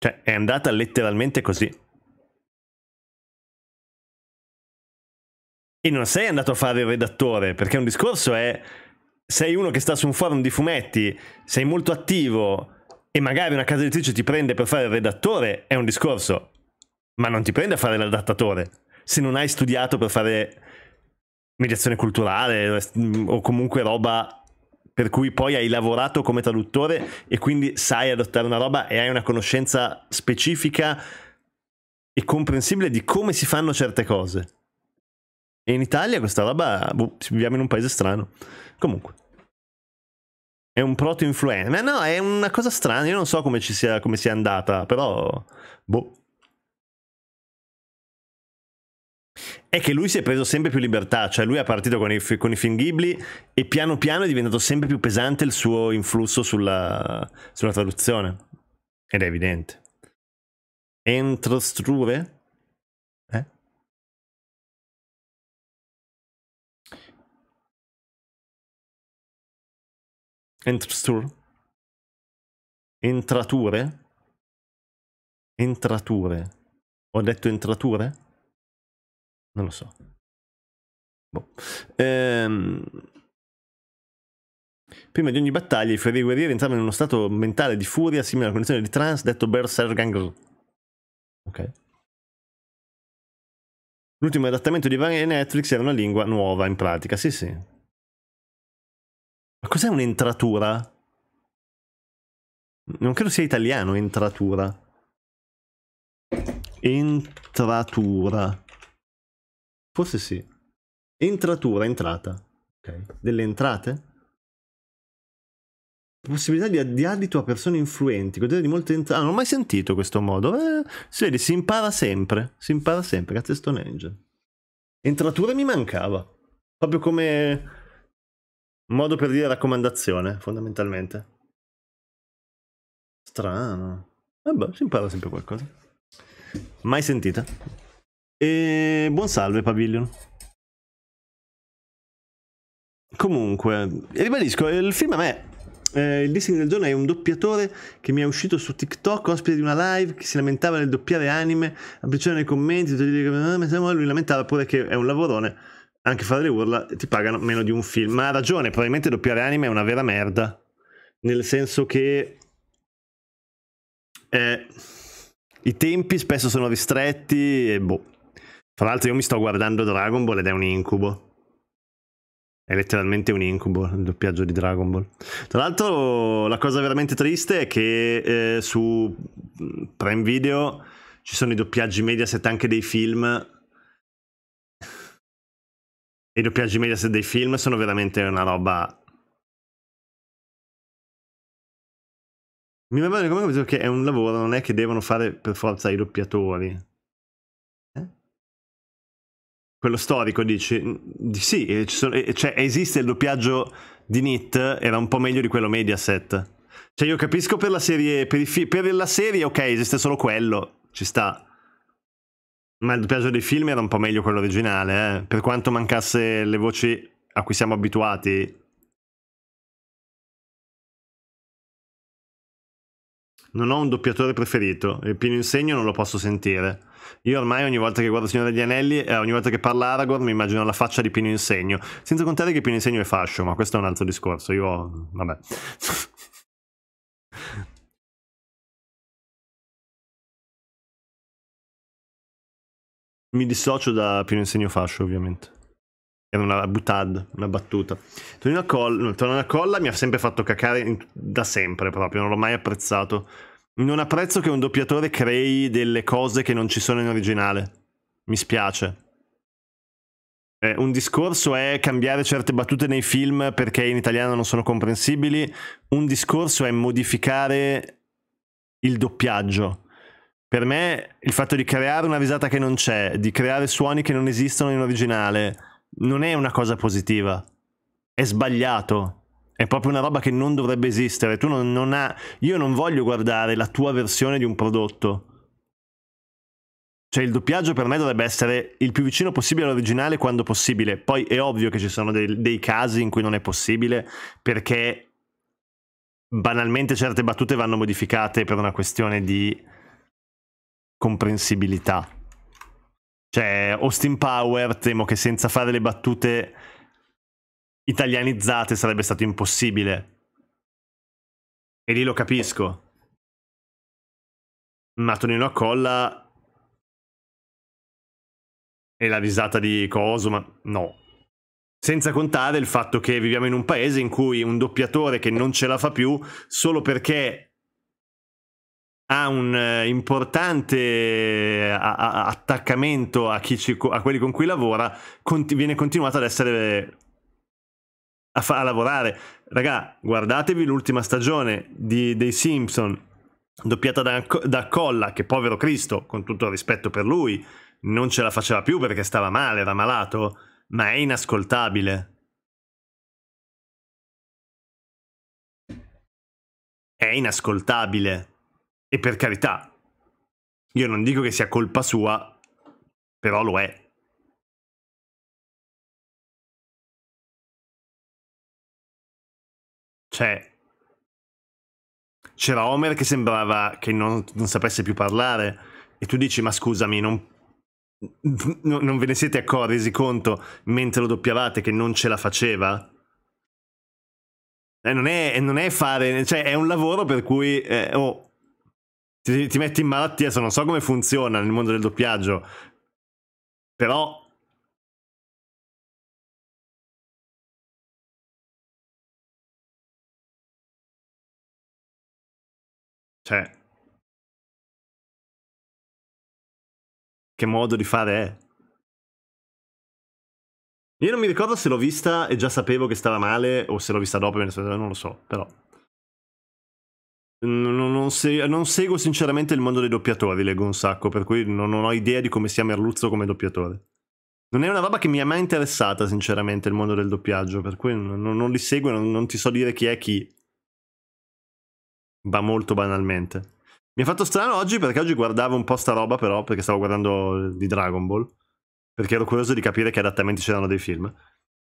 Cioè, è andata letteralmente così. E non sei andato a fare il redattore, perché un discorso è... Sei uno che sta su un forum di fumetti, sei molto attivo e magari una casa editrice ti prende per fare il redattore, è un discorso. Ma non ti prende a fare l'adattatore. Se non hai studiato per fare mediazione culturale o comunque roba per cui poi hai lavorato come traduttore e quindi sai adottare una roba e hai una conoscenza specifica e comprensibile di come si fanno certe cose. E in Italia questa roba, boh, viviamo in un paese strano. Comunque. È un proto-influencer. Ma no, è una cosa strana, io non so come, ci sia, come sia andata, però... Boh. è che lui si è preso sempre più libertà, cioè lui è partito con i, con i film Ghibli e piano piano è diventato sempre più pesante il suo influsso sulla, sulla traduzione. Ed è evidente. Entrostruve? Eh? Entrostur? Entrature? Entrature? Ho detto entrature? Non lo so. Boh. Ehm... Prima di ogni battaglia, i ferri guerrieri entravano in uno stato mentale di furia simile alla condizione di trans, detto Bersergang. Ok. L'ultimo adattamento di Netflix era una lingua nuova in pratica, sì sì. Ma cos'è un'entratura? Non credo sia italiano, entratura. Entratura. Forse sì. Entratura, entrata. Ok. Delle entrate? Possibilità di, di addito a persone influenti, godere di molte entrate. Ah, non ho mai sentito questo modo. Eh, si vede, si impara sempre. Si impara sempre, grazie a Stone Angel. Entratura mi mancava. Proprio come modo per dire raccomandazione, fondamentalmente. Strano. Vabbè, eh, si impara sempre qualcosa. Mai sentita. E buon salve Pavilion. Comunque, ribadisco, il film a me. Eh, il Disney del giorno è un doppiatore che mi è uscito su TikTok, ospite di una live, che si lamentava nel doppiare anime, appicciare nei commenti, ah, lui lamentava pure che è un lavorone, anche fare le urla ti pagano meno di un film. Ma ha ragione, probabilmente doppiare anime è una vera merda. Nel senso che... Eh, I tempi spesso sono ristretti e boh. Tra l'altro io mi sto guardando Dragon Ball ed è un incubo. È letteralmente un incubo il doppiaggio di Dragon Ball. Tra l'altro la cosa veramente triste è che eh, su mm, Prime Video ci sono i doppiaggi Mediaset anche dei film. i doppiaggi Mediaset dei film sono veramente una roba mi va bene come che è un lavoro, non è che devono fare per forza i doppiatori. Quello storico, dici? Mm, sì, sono, cioè, esiste il doppiaggio di Nit, era un po' meglio di quello Mediaset. Cioè, io capisco per la serie, per, i, per la serie, ok, esiste solo quello, ci sta. Ma il doppiaggio dei film era un po' meglio quello originale, eh? per quanto mancasse le voci a cui siamo abituati. Non ho un doppiatore preferito, il Pino Insegno non lo posso sentire. Io ormai ogni volta che guardo Signore degli Anelli, eh, ogni volta che parla Aragorn, mi immagino la faccia di Pino Insegno. Senza contare che Pino Insegno è fascio, ma questo è un altro discorso. Io. vabbè. mi dissocio da Pino Insegno fascio, ovviamente. Era una butad, una battuta. Torino a, Coll- no, Torino a Colla mi ha sempre fatto cacare in- da sempre proprio, non l'ho mai apprezzato non apprezzo che un doppiatore crei delle cose che non ci sono in originale. Mi spiace. Eh, un discorso è cambiare certe battute nei film perché in italiano non sono comprensibili, un discorso è modificare il doppiaggio. Per me il fatto di creare una risata che non c'è, di creare suoni che non esistono in originale, non è una cosa positiva. È sbagliato. È proprio una roba che non dovrebbe esistere. Tu non, non ha... Io non voglio guardare la tua versione di un prodotto. Cioè il doppiaggio per me dovrebbe essere il più vicino possibile all'originale quando possibile. Poi è ovvio che ci sono dei, dei, casi in cui non è possibile perché banalmente certe battute vanno modificate per una questione di comprensibilità. Cioè Austin Power temo che senza fare le battute italianizzate sarebbe stato impossibile. E lì lo capisco. Ma Tonino Accolla e la risata di Coso, ma no. Senza contare il fatto che viviamo in un paese in cui un doppiatore che non ce la fa più solo perché ha un eh, importante eh, attaccamento a, ci, a quelli con cui lavora, viene continuato ad essere a, fa- a lavorare. Raga, guardatevi l'ultima stagione di, dei Simpson, doppiata da, da Colla, che povero Cristo, con tutto il rispetto per lui, non ce la faceva più perché stava male, era malato, ma è inascoltabile. È inascoltabile. E per carità, io non dico che sia colpa sua, però lo è. Cioè, c'era Homer che sembrava che non, non, sapesse più parlare e tu dici ma scusami non, non ve ne siete accorti, resi conto mentre lo doppiavate che non ce la faceva? Eh, non, è, eh, non, è, fare, cioè è un lavoro per cui eh, oh, ti, ti metti in malattia, non so come funziona nel mondo del doppiaggio, però Cioè... Che modo di fare è? Io non mi ricordo se l'ho vista e già sapevo che stava male o se l'ho vista dopo e me ne sono eh, non lo so, però. Non, non, se, non, seguo sinceramente il mondo dei doppiatori, leggo un sacco, per cui non, non, ho idea di come sia Merluzzo come doppiatore. Non è una roba che mi è mai interessata, sinceramente, il mondo del doppiaggio, per cui non, li seguo e non, ti so dire chi è chi va molto banalmente. Mi ha fatto strano oggi perché oggi guardavo un po' sta roba però, perché stavo guardando di Dragon Ball, perché ero curioso di capire che adattamenti c'erano dei film.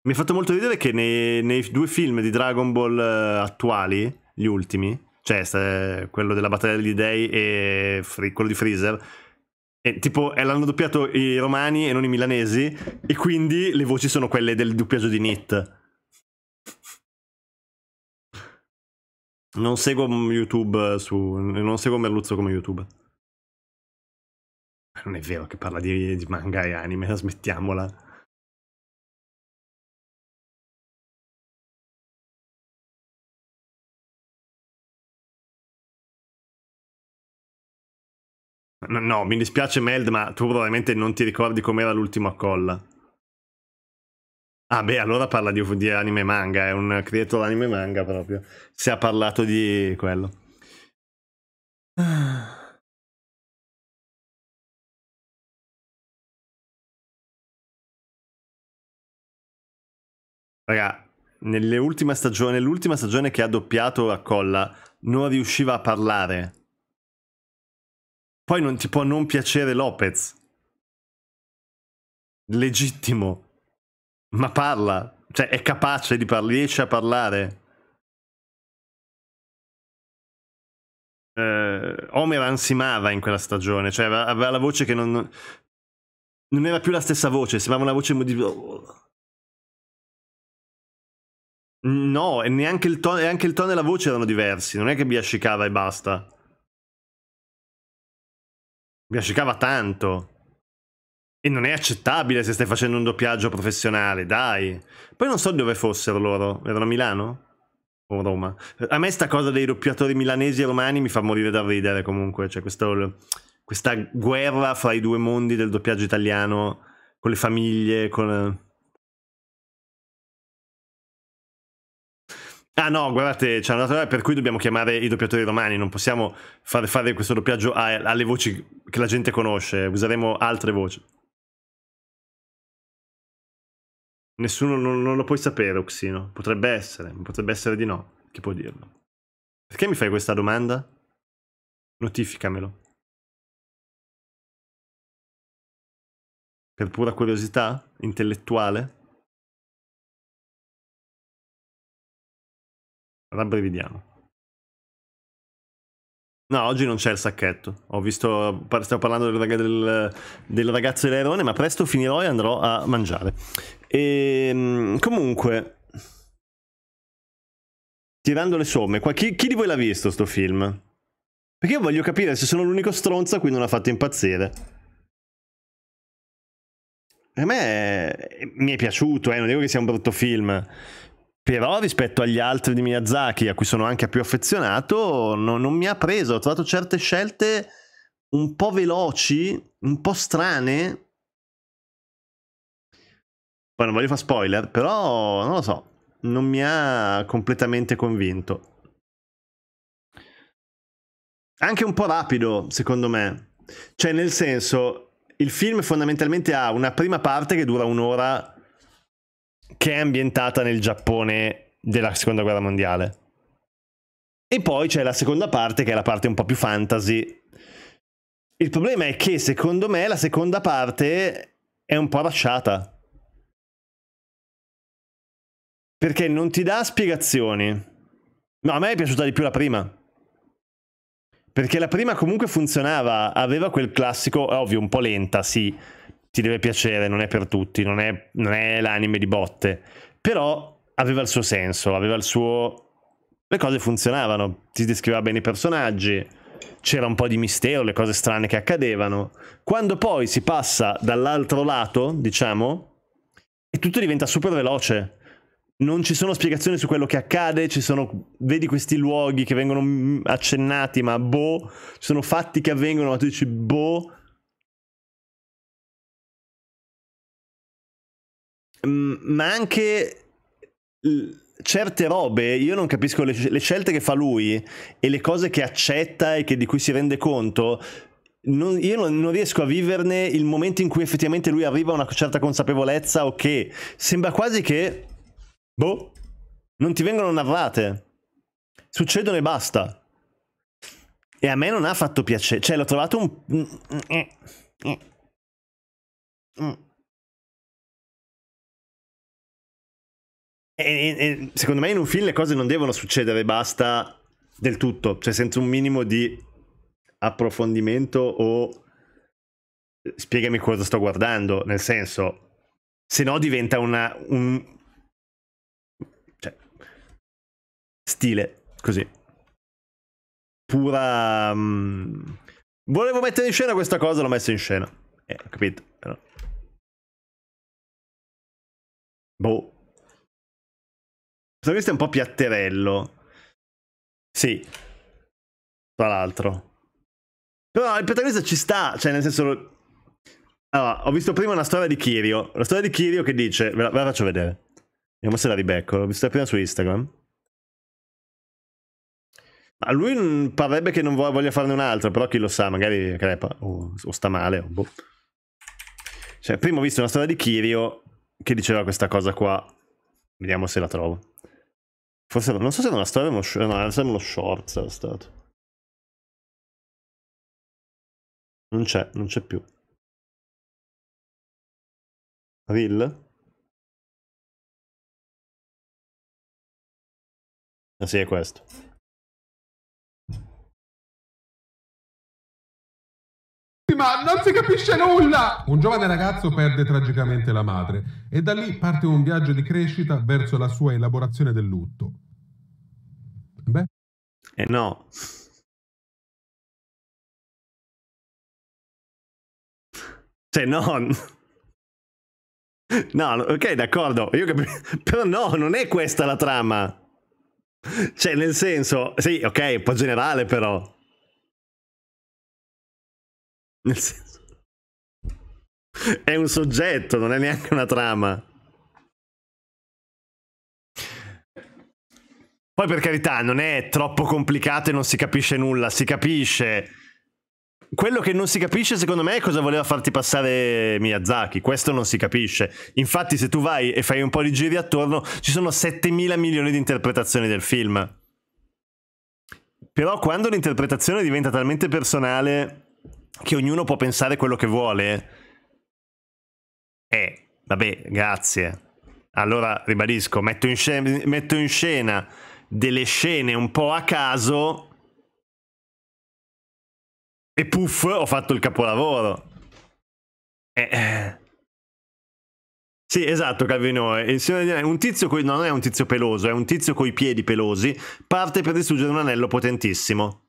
Mi ha fatto molto ridere che nei, nei, due film di Dragon Ball eh, attuali, gli ultimi, cioè quello della battaglia degli dei e Free, quello di Freezer, e, tipo eh, l'hanno doppiato i romani e non i milanesi e quindi le voci sono quelle del doppiaggio di Nit Non seguo YouTube eh, su... Non seguo Merluzzo come YouTube. Non è vero che parla di, di manga e anime, smettiamola. No, no, mi dispiace Meld, ma tu probabilmente non ti ricordi com'era l'ultima colla. Ah beh, allora parla di, di anime manga, è un creatore anime manga proprio. Si è parlato di quello. Raga, nelle ultime stagioni, nell'ultima stagione che ha doppiato a Colla, non riusciva a parlare. Poi non ti può non piacere Lopez. Legittimo. Ma parla, cioè è capace di parlare, riesce a parlare. Eh, Homer ansimava in quella stagione, cioè aveva, aveva la voce che non, non era più la stessa voce, sembrava una voce modificata. No, e neanche il, tono, neanche il tono e la voce erano diversi, non è che biascicava e basta. Biascicava tanto. E non è accettabile se stai facendo un doppiaggio professionale, dai. Poi non so dove fossero loro, erano a Milano? O Roma? A me sta cosa dei doppiatori milanesi e romani mi fa morire da ridere comunque, cioè questo, questa guerra fra i due mondi del doppiaggio italiano, con le famiglie, con... Ah no, guardate, c'è una teoria per cui dobbiamo chiamare i doppiatori romani, non possiamo fare, fare questo doppiaggio alle voci che la gente conosce, useremo altre voci. Nessuno non, non, lo puoi sapere, Oxino. Potrebbe essere, potrebbe essere di no. Chi può dirlo? Perché mi fai questa domanda? Notificamelo. Per pura curiosità intellettuale? Rabbrividiamo. No, oggi non c'è il sacchetto. Ho visto, stiamo parlando del, del, del ragazzo e l'aerone, ma presto finirò e andrò a mangiare. E, ehm, comunque, tirando le somme, qua, chi, chi, di voi l'ha visto sto film? Perché io voglio capire se sono l'unico stronzo a cui non ha fatto impazzire. A me mi è piaciuto, eh, non dico che sia un brutto film. Però rispetto agli altri di Miyazaki, a cui sono anche più affezionato, no, non mi ha preso. Ho trovato certe scelte un po' veloci, un po' strane, poi non voglio fare spoiler, però non lo so, non mi ha completamente convinto. Anche un po' rapido, secondo me. Cioè, nel senso, il film fondamentalmente ha una prima parte che dura un'ora che è ambientata nel Giappone della seconda guerra mondiale. E poi c'è la seconda parte che è la parte un po' più fantasy. Il problema è che secondo me la seconda parte è un po' lasciata. Perché non ti dà spiegazioni. No, a me è piaciuta di più la prima. Perché la prima comunque funzionava, aveva quel classico, ovvio, un po' lenta, sì, ti deve piacere, non è per tutti, non è, non è l'anime di botte, però aveva il suo senso, aveva il suo... le cose funzionavano, ti descriveva bene i personaggi, c'era un po' di mistero, le cose strane che accadevano. Quando poi si passa dall'altro lato, diciamo, e tutto diventa super veloce non ci sono spiegazioni su quello che accade, ci sono, vedi questi luoghi che vengono accennati, ma boh, ci sono fatti che avvengono, ma tu dici boh. Ma anche certe robe, io non capisco le, le scelte che fa lui e le cose che accetta e che, di cui si rende conto, non, io non, non, riesco a viverne il momento in cui effettivamente lui arriva a una certa consapevolezza o okay. che sembra quasi che Boh. Non ti vengono narrate. Succedono e basta. E a me non ha fatto piacere. Cioè, l'ho trovato un... Mm, mm, eh, eh. Mm. E, e, secondo me in un film le cose non devono succedere, basta del tutto, cioè senza un minimo di approfondimento o eh, spiegami cosa sto guardando, nel senso, se no diventa una, un, stile, così. Pura... Um... Volevo mettere in scena questa cosa, l'ho messa in scena. Eh, ho capito, però... Boh. Questo è un po' piatterello. Sì. Tra l'altro. Però il protagonista ci sta, cioè nel senso... Allora, ho visto prima una storia di Kirio. La storia di Kirio che dice... Ve la, ve la faccio vedere. Vediamo se la ribecco. L'ho vista prima su Instagram. A lui parrebbe che non voglia farne un altro, però chi lo sa, magari crepa o, o sta male. O boh. Cioè, prima ho visto una storia di Kirio che diceva questa cosa qua. Vediamo se la trovo. Forse non so se è una storia, uno, no, è uno short, era stato. Non c'è, non c'è più. Reel? Ah sì, è questo. vittima, non si capisce nulla! Un giovane ragazzo perde tragicamente la madre e da lì parte un viaggio di crescita verso la sua elaborazione del lutto. Beh. Eh no. Se cioè, non... No, ok, d'accordo, io cap- però no, non è questa la trama. Cioè, nel senso, sì, ok, un po' generale però. Nel senso... È un soggetto, non è neanche una trama. Poi per carità, non è troppo complicato e non si capisce nulla, si capisce. Quello che non si capisce secondo me è cosa voleva farti passare Miyazaki, questo non si capisce. Infatti se tu vai e fai un po' di giri attorno ci sono 7 mila milioni di interpretazioni del film. Però quando l'interpretazione diventa talmente personale che ognuno può pensare quello che vuole. Eh, vabbè, grazie. Allora, ribadisco, metto in, scena, metto in scena delle scene un po' a caso e puff, ho fatto il capolavoro. Eh. eh. Sì, esatto, Calvino. Eh, un tizio coi... non è un tizio peloso, è un tizio coi piedi pelosi. Parte per distruggere un anello potentissimo.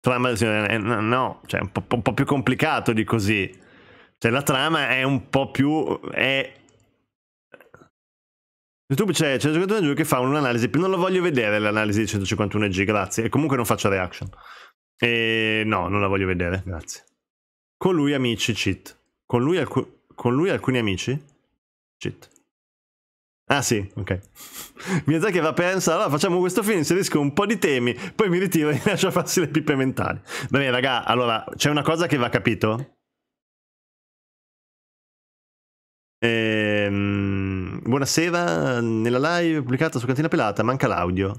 trama eh, eh, no, cioè un po', un po', più complicato di così. Cioè la trama è un po' più... È... YouTube c'è, 151 il che fa un'analisi, non lo voglio vedere l'analisi di 151G, grazie, e comunque non faccio reaction. E no, non la voglio vedere, grazie. Con lui amici, cheat. Con lui, alcu- con lui alcuni amici, cheat. Ah sì, ok. Miyazaki aveva pensato, allora facciamo questo film, inserisco un po' di temi, poi mi ritiro e lascio farsi le pippe mentali. Bene, raga, allora, c'è una cosa che va capito? Ehm, buonasera, nella live pubblicata su Cantina Pelata manca l'audio.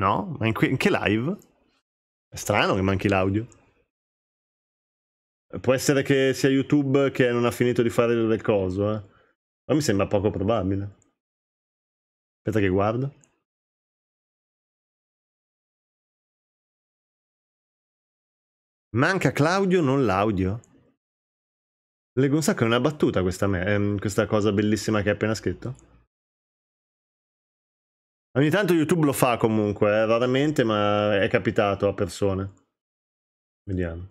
No? Ma in, in che live? È strano che manchi l'audio. Può essere che sia YouTube che non ha finito di fare le cose, eh. Ma mi sembra poco probabile. Aspetta che guardo. Manca Claudio, non l'audio. Leggo un sacco, è una battuta questa, ehm, questa cosa bellissima che hai appena scritto. Ogni tanto YouTube lo fa comunque, eh, raramente, ma è capitato a persone. Vediamo.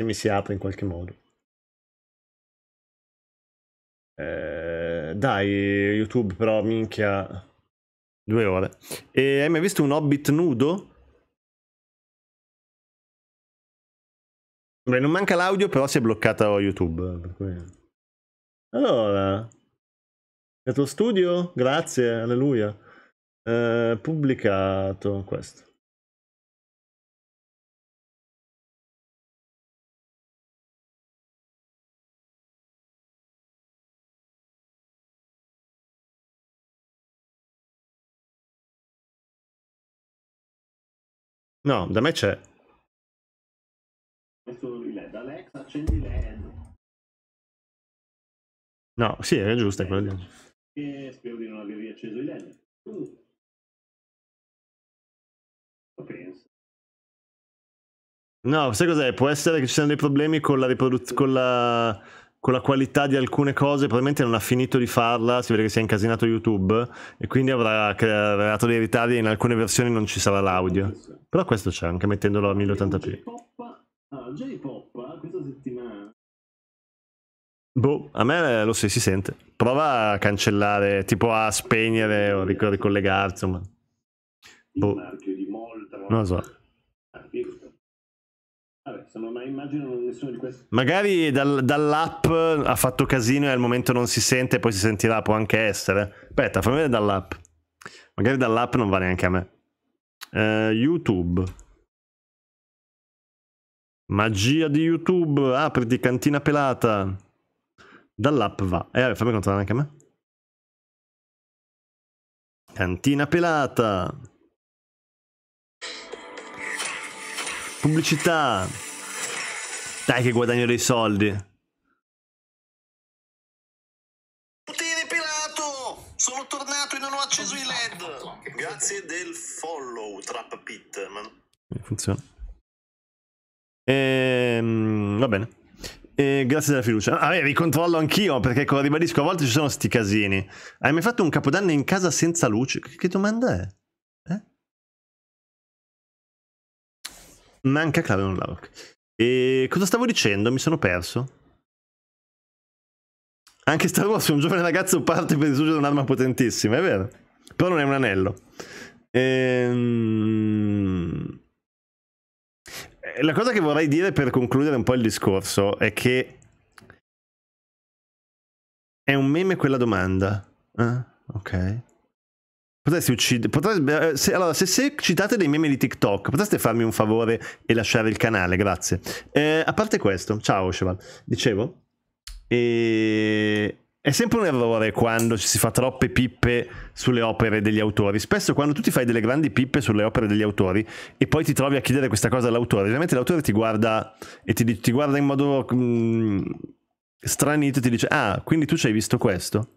se mi si apre in qualche modo. Eh, dai, YouTube però, minchia. Due ore. E hai mai visto un Hobbit nudo? Beh, non manca l'audio, però si è bloccata YouTube. Allora, è tuo studio? Grazie, alleluia. Eh, pubblicato questo. No, da me c'è. No, sì, era giusta quella eh, di... E spero di non aver riacceso i LED. Comunque. Lo penso. No, sai cos'è? Può essere che ci siano dei problemi con la riproduzione, con la con la qualità di alcune cose, probabilmente non ha finito di farla, si vede che si è incasinato YouTube e quindi avrà creato dei ritardi in alcune versioni non ci sarà l'audio. Però questo c'è anche mettendolo a 1080p. J-pop ah, ah, questa settimana. Boh, a me lo si, si sente. Prova a cancellare, tipo a spegnere o ricollegarsi. insomma. Boh. Non lo so. Ah, Vabbè, insomma, ma immagino nessuno di questi. Magari dal, dall'app ha fatto casino e al momento non si sente, poi si sentirà, può anche essere. Aspetta, fammi vedere dall'app. Magari dall'app non va neanche a me. Eh, YouTube. Magia di YouTube, apriti cantina pelata. Dall'app va. eh, fammi controllare anche a me. Cantina pelata. Pubblicità. Dai che guadagno dei soldi. Sono tornato e non ho acceso i LED. Grazie del follow, Trap Pit. Eh, funziona. Ehm, va bene. E eh, grazie della fiducia. Ah, vi controllo anch'io perché ribadisco a volte ci sono sti casini. Hai mai fatto un capodanno in casa senza luce? Che domanda è? Manca Clarion Lark. E cosa stavo dicendo? Mi sono perso. Anche Star Wars, un giovane ragazzo parte per distruggere un'arma potentissima, è vero. Però non è un anello. Ehm... La cosa che vorrei dire per concludere un po' il discorso è che è un meme quella domanda. Ah, ok. Potresti uccidere. Potreste, eh, se, allora, se, se, citate dei meme di TikTok, potreste farmi un favore e lasciare il canale, grazie. Eh, a parte questo, ciao Cheval. Dicevo, eh, è sempre un errore quando ci si fa troppe pippe sulle opere degli autori. Spesso quando tu ti fai delle grandi pippe sulle opere degli autori e poi ti trovi a chiedere questa cosa all'autore, ovviamente l'autore ti guarda e ti, ti guarda in modo mh, mm, stranito e ti dice: Ah, quindi tu ci hai visto questo?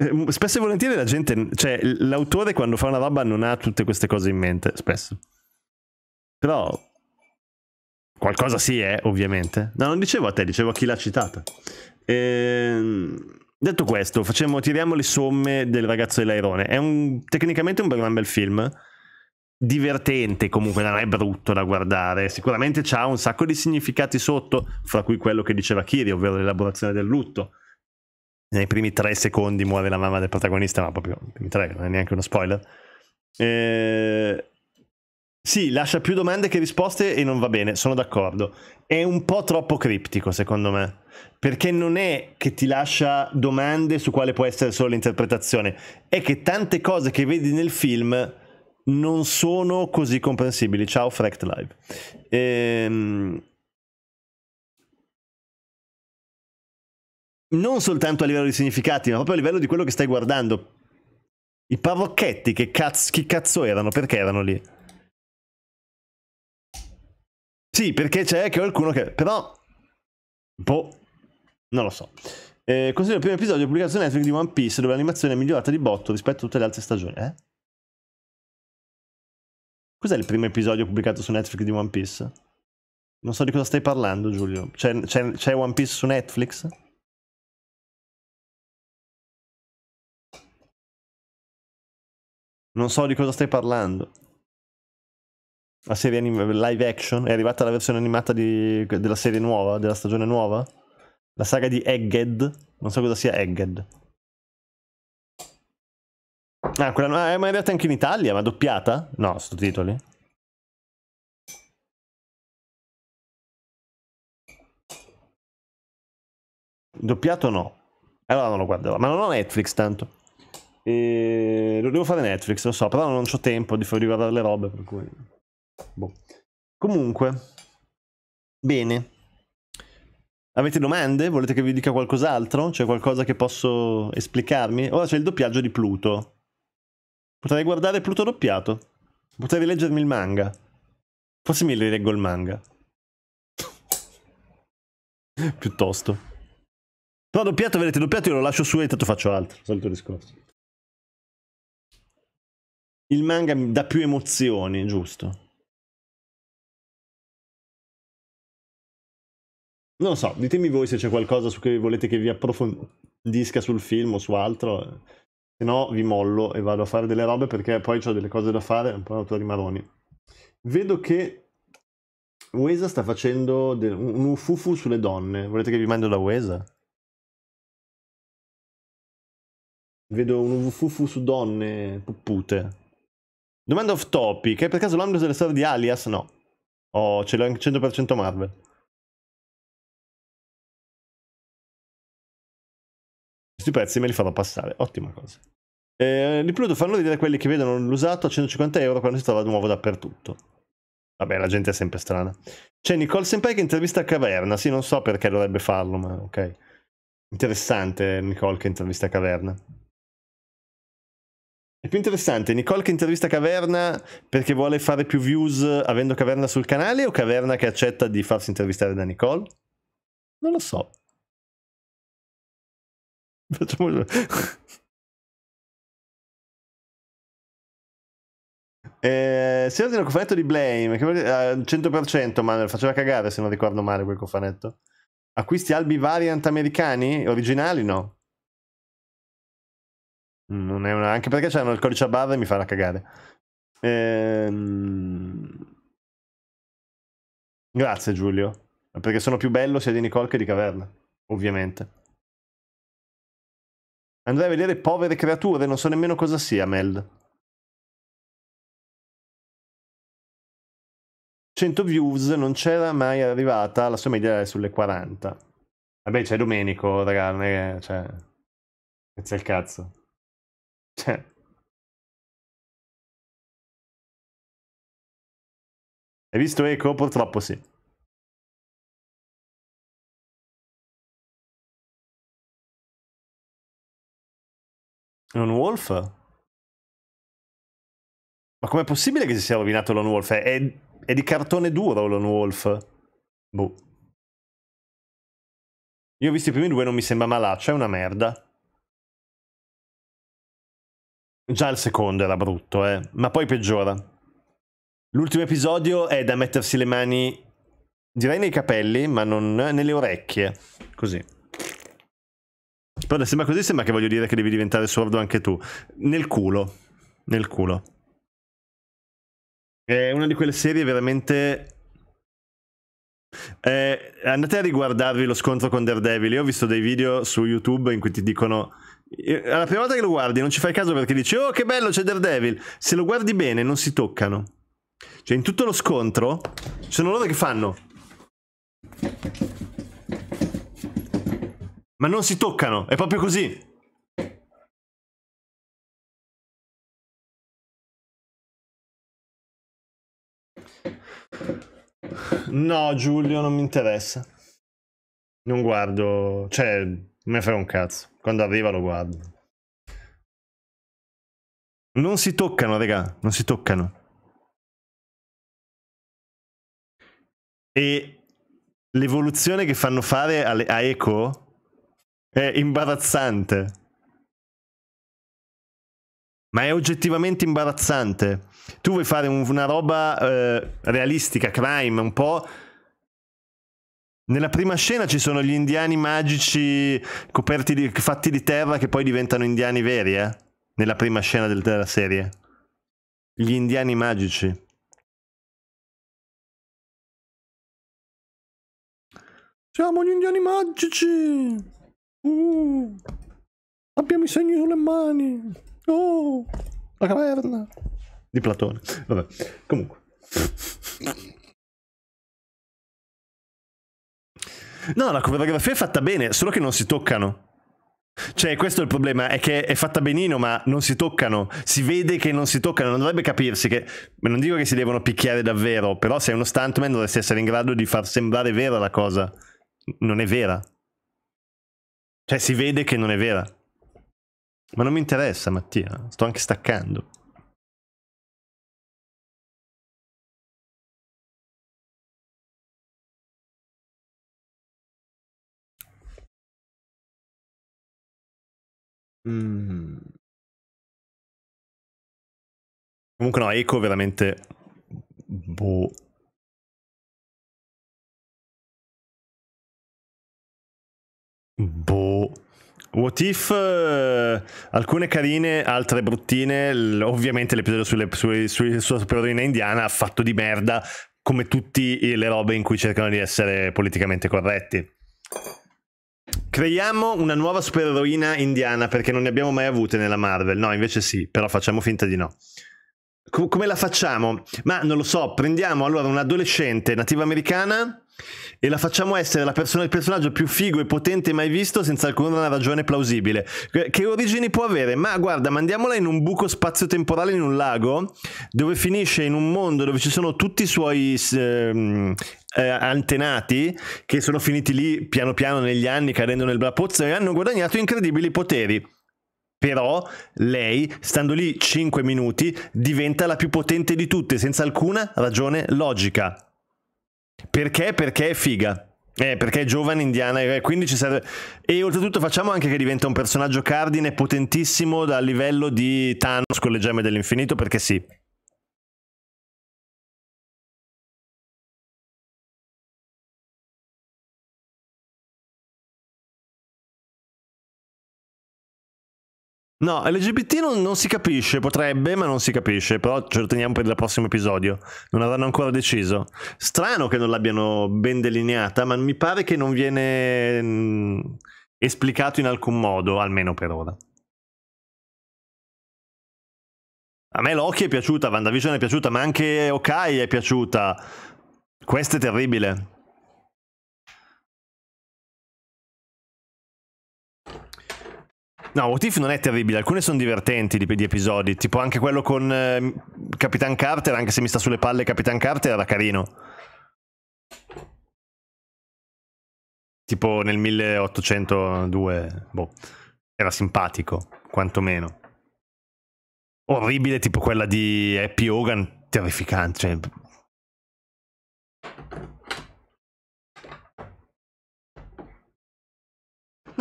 Ehm, spesso e volentieri la gente, cioè l'autore quando fa una roba non ha tutte queste cose in mente, spesso. Però qualcosa sì è, ovviamente. No, non dicevo a te, dicevo a chi l'ha citata. Ehm... Detto questo, facciamo, tiriamo le somme del ragazzo dell'airone. È un, tecnicamente un gran bel film. Divertente comunque, non è brutto da guardare. Sicuramente ha un sacco di significati sotto, fra cui quello che diceva Kiri, ovvero l'elaborazione del lutto nei primi tre secondi muore la mamma del protagonista, ma proprio i primi tre, non è neanche uno spoiler. Eh, sì, lascia più domande che risposte e non va bene, sono d'accordo. È un po' troppo criptico, secondo me, perché non è che ti lascia domande su quale può essere solo l'interpretazione, è che tante cose che vedi nel film non sono così comprensibili. Ciao Fract Live. Ehm, non soltanto a livello di significati, ma proprio a livello di quello che stai guardando. I parrocchetti, che cazzo, chi cazzo erano? Perché erano lì? Sì, perché c'è qualcuno che... Però... Boh, non lo so. Eh, consiglio il primo episodio pubblicato su Netflix di One Piece, dove l'animazione è migliorata di botto rispetto a tutte le altre stagioni. Eh? Cos'è il primo episodio pubblicato su Netflix di One Piece? Non so di cosa stai parlando, Giulio. C'è, One Piece su Netflix? Non so di cosa stai parlando. La serie anim- live action? È arrivata la versione animata di, della serie nuova, della stagione nuova? La saga di Egghead? Non so cosa sia Egghead. Ah, quella ah, è mai arrivata anche in Italia, ma doppiata? No, sottotitoli. Doppiato no. Allora non lo guarderò, ma non ho Netflix tanto. E lo devo fare Netflix, lo so, però non ho tempo di farvi guardare le robe, per cui... Boh. Comunque, bene. Avete domande? Volete che vi dica qualcos'altro? C'è qualcosa che posso esplicarmi? Ora c'è il doppiaggio di Pluto. Potrei guardare Pluto doppiato. Potrei leggermi il manga. Forse mi rileggo il manga. Piuttosto. Però doppiato, vedete, doppiato io lo lascio su e tanto faccio altro. Solito discorso il manga mi dà più emozioni, giusto? Non so, ditemi voi se c'è qualcosa su cui volete che vi approfondisca sul film o su altro. Se no vi mollo e vado a fare delle robe perché poi ho delle cose da fare, un po' auto di Maroni. Vedo che Wesa sta facendo un ufufu sulle donne. Volete che vi mando da Wesa? Vedo un ufufu su donne puppute. Domanda off topic, è per caso l'Ambrose delle storie di Alias? No. Oh, ce l'ho anche 100% Marvel. Questi pezzi me li farò passare, ottima cosa. Eh, di più fanno ridere quelli che vedono l'usato a 150 euro quando si trova nuovo dappertutto. Vabbè, la gente è sempre strana. C'è Nicole Senpai che intervista a Caverna. Sì, non so perché dovrebbe farlo, ma ok. Interessante Nicole che intervista a Caverna. È più interessante Nicole che intervista Caverna perché vuole fare più views eh, avendo Caverna sul canale o Caverna che accetta di farsi intervistare da Nicole? Non lo so. Facciamo... eh, si ordina il cofanetto di Blame, che eh, al 100%, ma faceva cagare se non ricordo male quel cofanetto. Acquisti albi variant americani? Originali no. Non è una... Anche perché c'hanno il codice a barre e mi farà cagare. Ehm... Grazie Giulio. Perché sono più bello sia di Nicole che di Caverna. Ovviamente. Andrei a vedere povere creature, non so nemmeno cosa sia Meld. 100 views non c'era mai arrivata, la sua media è sulle 40. Vabbè, c'è Domenico, ragazzi, non cioè... Grazie al cazzo. Cioè, Hai visto Eco? Purtroppo sì. Lone Wolf? Ma com'è possibile che si sia rovinato Lone Wolf? È, è di cartone duro Lone Wolf? Boh. Io ho visto i primi due, non mi sembra malaccio, è una merda. Già il secondo era brutto, eh. Ma poi peggiora. L'ultimo episodio è da mettersi le mani, direi nei capelli, ma non nelle orecchie. Così. Però sembra così, sembra che voglio dire che devi diventare sordo anche tu. Nel culo. Nel culo. È una di quelle serie veramente... Eh, andate a riguardarvi lo scontro con Daredevil. Io ho visto dei video su YouTube in cui ti dicono la prima volta che lo guardi non ci fai caso perché dici oh che bello c'è Daredevil. Se lo guardi bene non si toccano. Cioè in tutto lo scontro ci sono loro che fanno. Ma non si toccano, è proprio così. No Giulio non mi interessa. Non guardo, cioè Me fai un cazzo. Quando arriva lo guardo. Non si toccano, raga. Non si toccano. E l'evoluzione che fanno fare alle, a Echo è imbarazzante. Ma è oggettivamente imbarazzante. Tu vuoi fare un, una roba eh, realistica, crime, un po' Nella prima scena ci sono gli indiani magici coperti di, fatti di terra che poi diventano indiani veri, eh? Nella prima scena del, della serie. Gli indiani magici. Siamo gli indiani magici! Uh, abbiamo i segni sulle mani! Oh! La caverna! Di Platone. Vabbè, comunque. No, la coreografia è fatta bene, solo che non si toccano. Cioè, questo è il problema, è che è fatta benino, ma non si toccano. Si vede che non si toccano, non dovrebbe capirsi che... Non dico che si devono picchiare davvero, però se è uno stuntman dovresti essere in grado di far sembrare vera la cosa. Non è vera. Cioè, si vede che non è vera. Ma non mi interessa, Mattia. Sto anche staccando. Mm. Comunque no, Eco veramente... Boh. Boh. What if uh, alcune carine, altre bruttine, l- ovviamente l'episodio sulle, sulle, sulle, sulla supereroina indiana ha fatto di merda come tutte le robe in cui cercano di essere politicamente corretti. Creiamo una nuova supereroina indiana perché non ne abbiamo mai avute nella Marvel. No, invece sì, però facciamo finta di no. come la facciamo? Ma non lo so, prendiamo allora un'adolescente nativa americana e la facciamo essere la persona, il personaggio più figo e potente mai visto senza alcuna ragione plausibile. Che origini può avere? Ma guarda, mandiamola in un buco spazio-temporale in un lago dove finisce in un mondo dove ci sono tutti i suoi eh, eh, antenati che sono finiti lì piano piano negli anni cadendo nel brapozzo e hanno guadagnato incredibili poteri. Però lei, stando lì 5 minuti, diventa la più potente di tutte senza alcuna ragione logica. Perché? Perché è figa. Eh, perché è giovane, indiana, e quindi ci serve... E oltretutto facciamo anche che diventa un personaggio cardine potentissimo dal livello di Thanos con le gemme dell'infinito, perché sì. No, LGBT non, non, si capisce, potrebbe, ma non si capisce, però ce lo teniamo per il prossimo episodio, non avranno ancora deciso. Strano che non l'abbiano ben delineata, ma mi pare che non viene mh, mm, esplicato in alcun modo, almeno per ora. A me Loki è piaciuta, Vandavision è piaciuta, ma anche Okai è piaciuta. Questa è terribile. No, What If non è terribile, alcune sono divertenti di, di episodi, tipo anche quello con eh, Capitan Carter, anche se mi sta sulle palle Capitan Carter, era carino. Tipo nel 1802, boh, era simpatico, quantomeno. Orribile, tipo quella di Happy Hogan, terrificante, cioè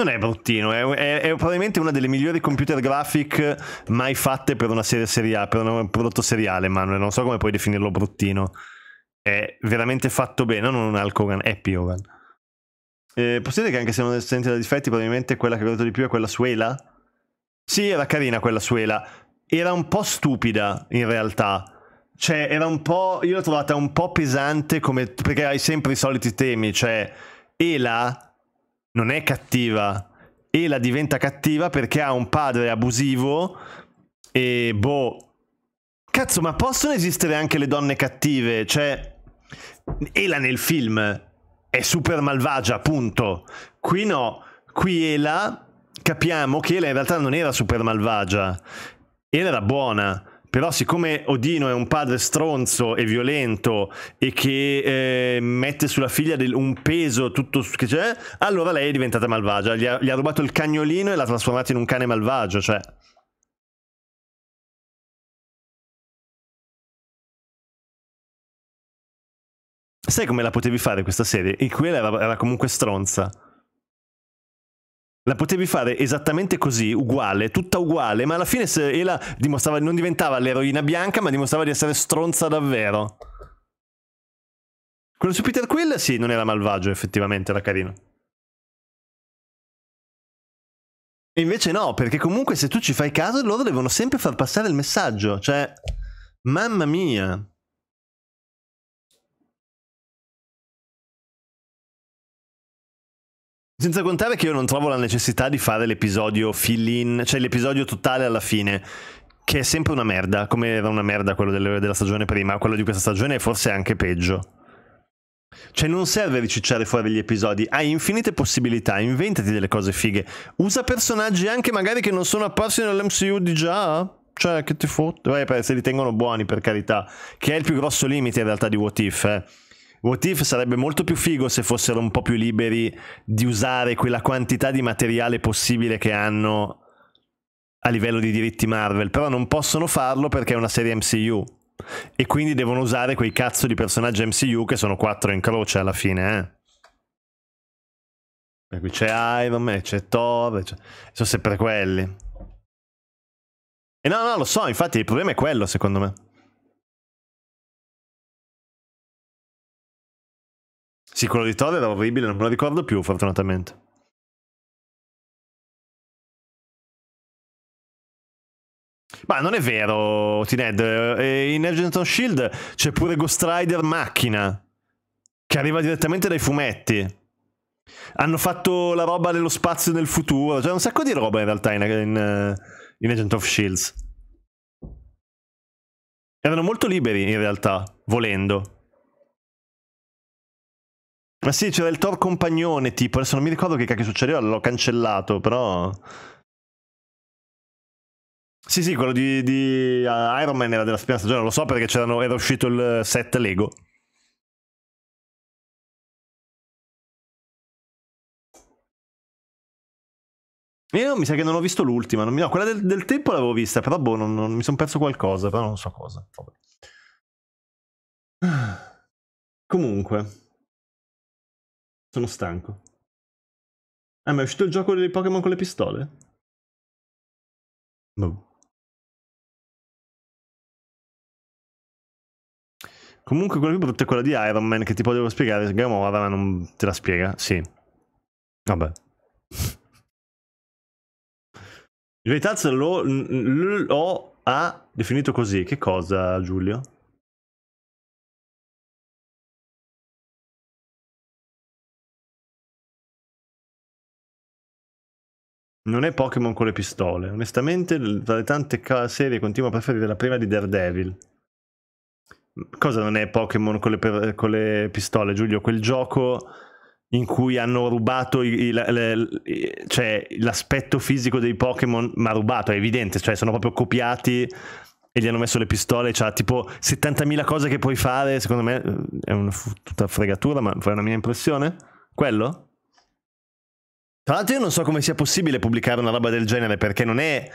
Non è bruttino, è, è, è, probabilmente una delle migliori computer graphic mai fatte per una serie seriale, per un prodotto seriale, Manuel. Non so come puoi definirlo bruttino. È veramente fatto bene, non un Alcogan, è Pioran. Eh, posso dire che anche se non è esistente da difetti, probabilmente quella che ho detto di più è quella suela? Sì, era carina quella suela. Era un po' stupida, in realtà. Cioè, era un po'... Io l'ho trovata un po' pesante, come, perché hai sempre i soliti temi, cioè... Ela non è cattiva e la diventa cattiva perché ha un padre abusivo e boh... Cazzo, ma possono esistere anche le donne cattive? Cioè, Ela nel film è super malvagia, appunto Qui no, qui Ela capiamo che Ela in realtà non era super malvagia, Ela era buona. Però siccome Odino è un padre stronzo e violento e che eh, mette sulla figlia del, un peso tutto che c'è, allora lei è diventata malvagia. Gli ha, gli ha, rubato il cagnolino e l'ha trasformato in un cane malvagio, cioè. Sai come la potevi fare questa serie? E quella era, era comunque stronza. La potevi fare esattamente così, uguale, tutta uguale, ma alla fine Ela non diventava l'eroina bianca, ma dimostrava di essere stronza davvero. Quello su Peter Quill, sì, non era malvagio, effettivamente, era carino. E invece no, perché comunque se tu ci fai caso, loro devono sempre far passare il messaggio, cioè... Mamma mia! Senza contare che io non trovo la necessità di fare l'episodio fill-in, cioè l'episodio totale alla fine, che è sempre una merda, come era una merda quello delle, della stagione prima, quello di questa stagione è forse anche peggio. Cioè non serve ricicciare fuori gli episodi, hai infinite possibilità, inventati delle cose fighe, usa personaggi anche magari che non sono apparsi nell'MCU di già, cioè che ti fotte, se li tengono buoni per carità, che è il più grosso limite in realtà di What If, eh. What If sarebbe molto più figo se fossero un po' più liberi di usare quella quantità di materiale possibile che hanno a livello di diritti Marvel, però non possono farlo perché è una serie MCU e quindi devono usare quei cazzo di personaggi MCU che sono quattro in croce alla fine, eh. Per cui c'è Iron Man, c'è Thor, c'è... sono sempre quelli. E no, no, lo so, infatti il problema è quello, secondo me. Sì, quello di Thor era orribile, non me lo ricordo più, fortunatamente. Ma non è vero, T-Ned. Eh, in Agent of Shield c'è pure Ghost Rider macchina, che arriva direttamente dai fumetti. Hanno fatto la roba dello spazio nel futuro, c'è un sacco di roba in realtà in, in, eh, in Agent of Shields. Erano molto liberi in realtà, volendo. Ma sì, c'era il Thor compagnone, tipo, adesso non mi ricordo che cacchio succedeva, l'ho cancellato, però... Sì, sì, quello di, di uh, Iron Man era della prima stagione, lo so perché era uscito il set Lego. Io mi sa che non ho visto l'ultima, mi... no, quella del, del tempo l'avevo vista, però boh, non, non mi sono perso qualcosa, però non so cosa. Vabbè. Comunque. Sono stanco. Ah, ma è uscito il gioco dei Pokémon con le pistole? Boh. Comunque quella più brutta è quella di Iron Man che ti poi devo spiegare, Gamora ma non te la spiega, sì. Vabbè. In realtà lo, lo ha definito così, che cosa Giulio? non è Pokémon con le pistole. Onestamente, tra le tante serie continuo a preferire la prima di Daredevil. Cosa non è Pokémon con, con, le pistole, Giulio? Quel gioco in cui hanno rubato cioè, l'aspetto fisico dei Pokémon, ma rubato, è evidente, cioè sono proprio copiati e gli hanno messo le pistole, cioè, tipo 70.000 cose che puoi fare, secondo me eh, è una tutta fregatura, ma è una mia impressione. Quello? Tra l'altro io non so come sia possibile pubblicare una roba del genere perché non è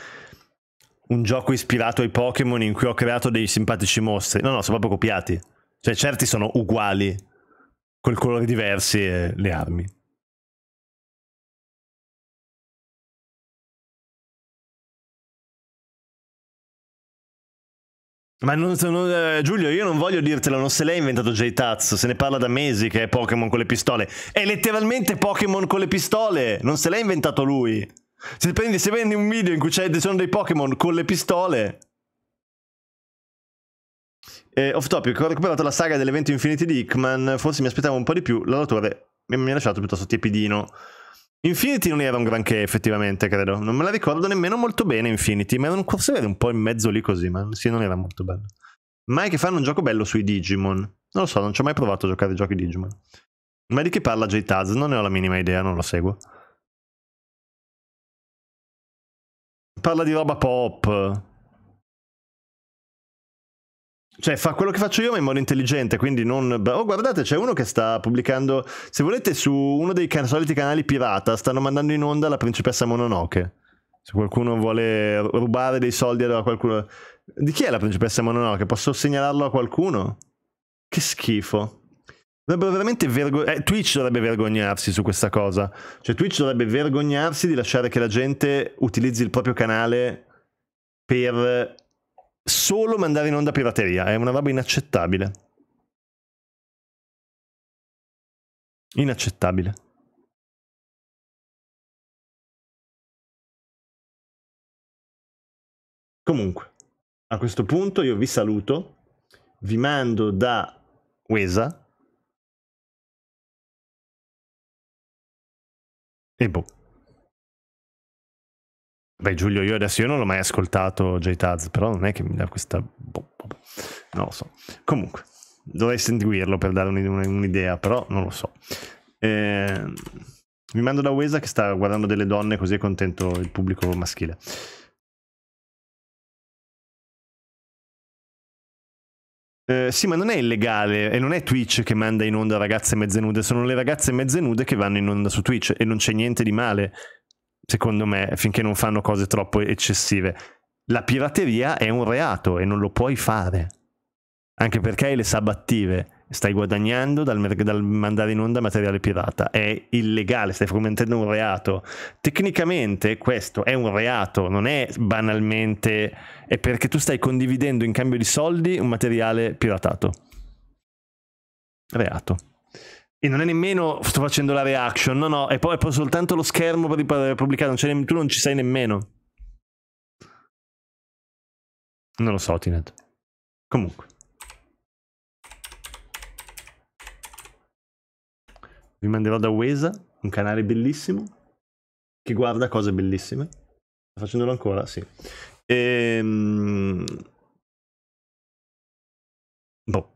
un gioco ispirato ai Pokémon in cui ho creato dei simpatici mostri. No, no, sono proprio copiati. Cioè certi sono uguali, col colore diversi e le armi. Ma non, non, eh, Giulio, io non voglio dirtelo, non se l'ha inventato J-Taz, se ne parla da mesi che è Pokémon con le pistole. È letteralmente Pokémon con le pistole, non se l'ha inventato lui. Se prendi, se prendi, un video in cui ci sono dei Pokémon con le pistole... Eh, off topic, ho recuperato la saga dell'evento Infinity di Hickman, forse mi aspettavo un po' di più, l'autore mi ha lasciato piuttosto tiepidino. Infinity non era un granché effettivamente, credo. Non me la ricordo nemmeno molto bene Infinity, ma era un corso un po' in mezzo lì così, ma sì, non era molto bello. Mai che fanno un gioco bello sui Digimon. Non lo so, non ci ho mai provato a giocare ai giochi Digimon. Ma di chi parla J-Taz? Non ne ho la minima idea, non lo seguo. Parla di roba pop. Cioè, fa quello che faccio io, ma in modo intelligente, quindi non... Oh, guardate, c'è uno che sta pubblicando... Se volete, su uno dei can soliti canali pirata stanno mandando in onda la principessa Mononoke. Se qualcuno vuole rubare dei soldi a qualcuno... Di chi è la principessa Mononoke? Posso segnalarlo a qualcuno? Che schifo. Dovrebbero veramente vergognarsi. Eh, Twitch dovrebbe vergognarsi su questa cosa. Cioè, Twitch dovrebbe vergognarsi di lasciare che la gente utilizzi il proprio canale per solo mandare in onda pirateria, è una roba inaccettabile. Inaccettabile. Comunque, a questo punto io vi saluto, vi mando da Uesa e boh. Beh, Giulio, io adesso io non l'ho mai ascoltato J-Taz, però non è che mi dà questa. Non lo so. Comunque, dovrei seguirlo per dare un'idea, però non lo so. Eh, mi mando da Wesa che sta guardando delle donne, così è contento il pubblico maschile. Eh, sì, ma non è illegale e non è Twitch che manda in onda ragazze mezze nude, sono le ragazze mezze nude che vanno in onda su Twitch e non c'è niente di male secondo me, finché non fanno cose troppo eccessive. La pirateria è un reato e non lo puoi fare. Anche perché hai le sabattive, stai guadagnando dal, dal, mandare in onda materiale pirata, è illegale, stai fomentando un reato. Tecnicamente questo è un reato, non è banalmente, è perché tu stai condividendo in cambio di soldi un materiale piratato. Reato. E non è nemmeno sto facendo la reaction, no, no, è poi, è soltanto lo schermo pubblicato, non ne- tu non ci sei nemmeno. Non lo so, Tinet. Comunque. Vi manderò da Wesa, un canale bellissimo, che guarda cose bellissime. Sta facendolo ancora? Sì. Ehm... Boh.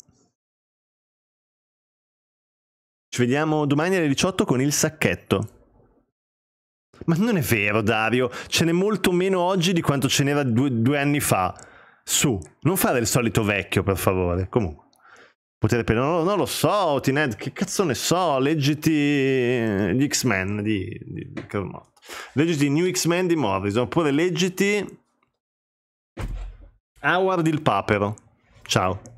Ci vediamo domani alle 18 con il sacchetto. Ma non è vero, Dario. Ce n'è molto meno oggi di quanto ce n'era due, due anni fa. Su, non fare il solito vecchio, per favore. Comunque. Potere per... Non, non lo so, Tined, che cazzo ne so, leggiti gli X-Men di, di, di Leggiti New X-Men di Morrison, oppure leggiti Howard il Papero. Ciao.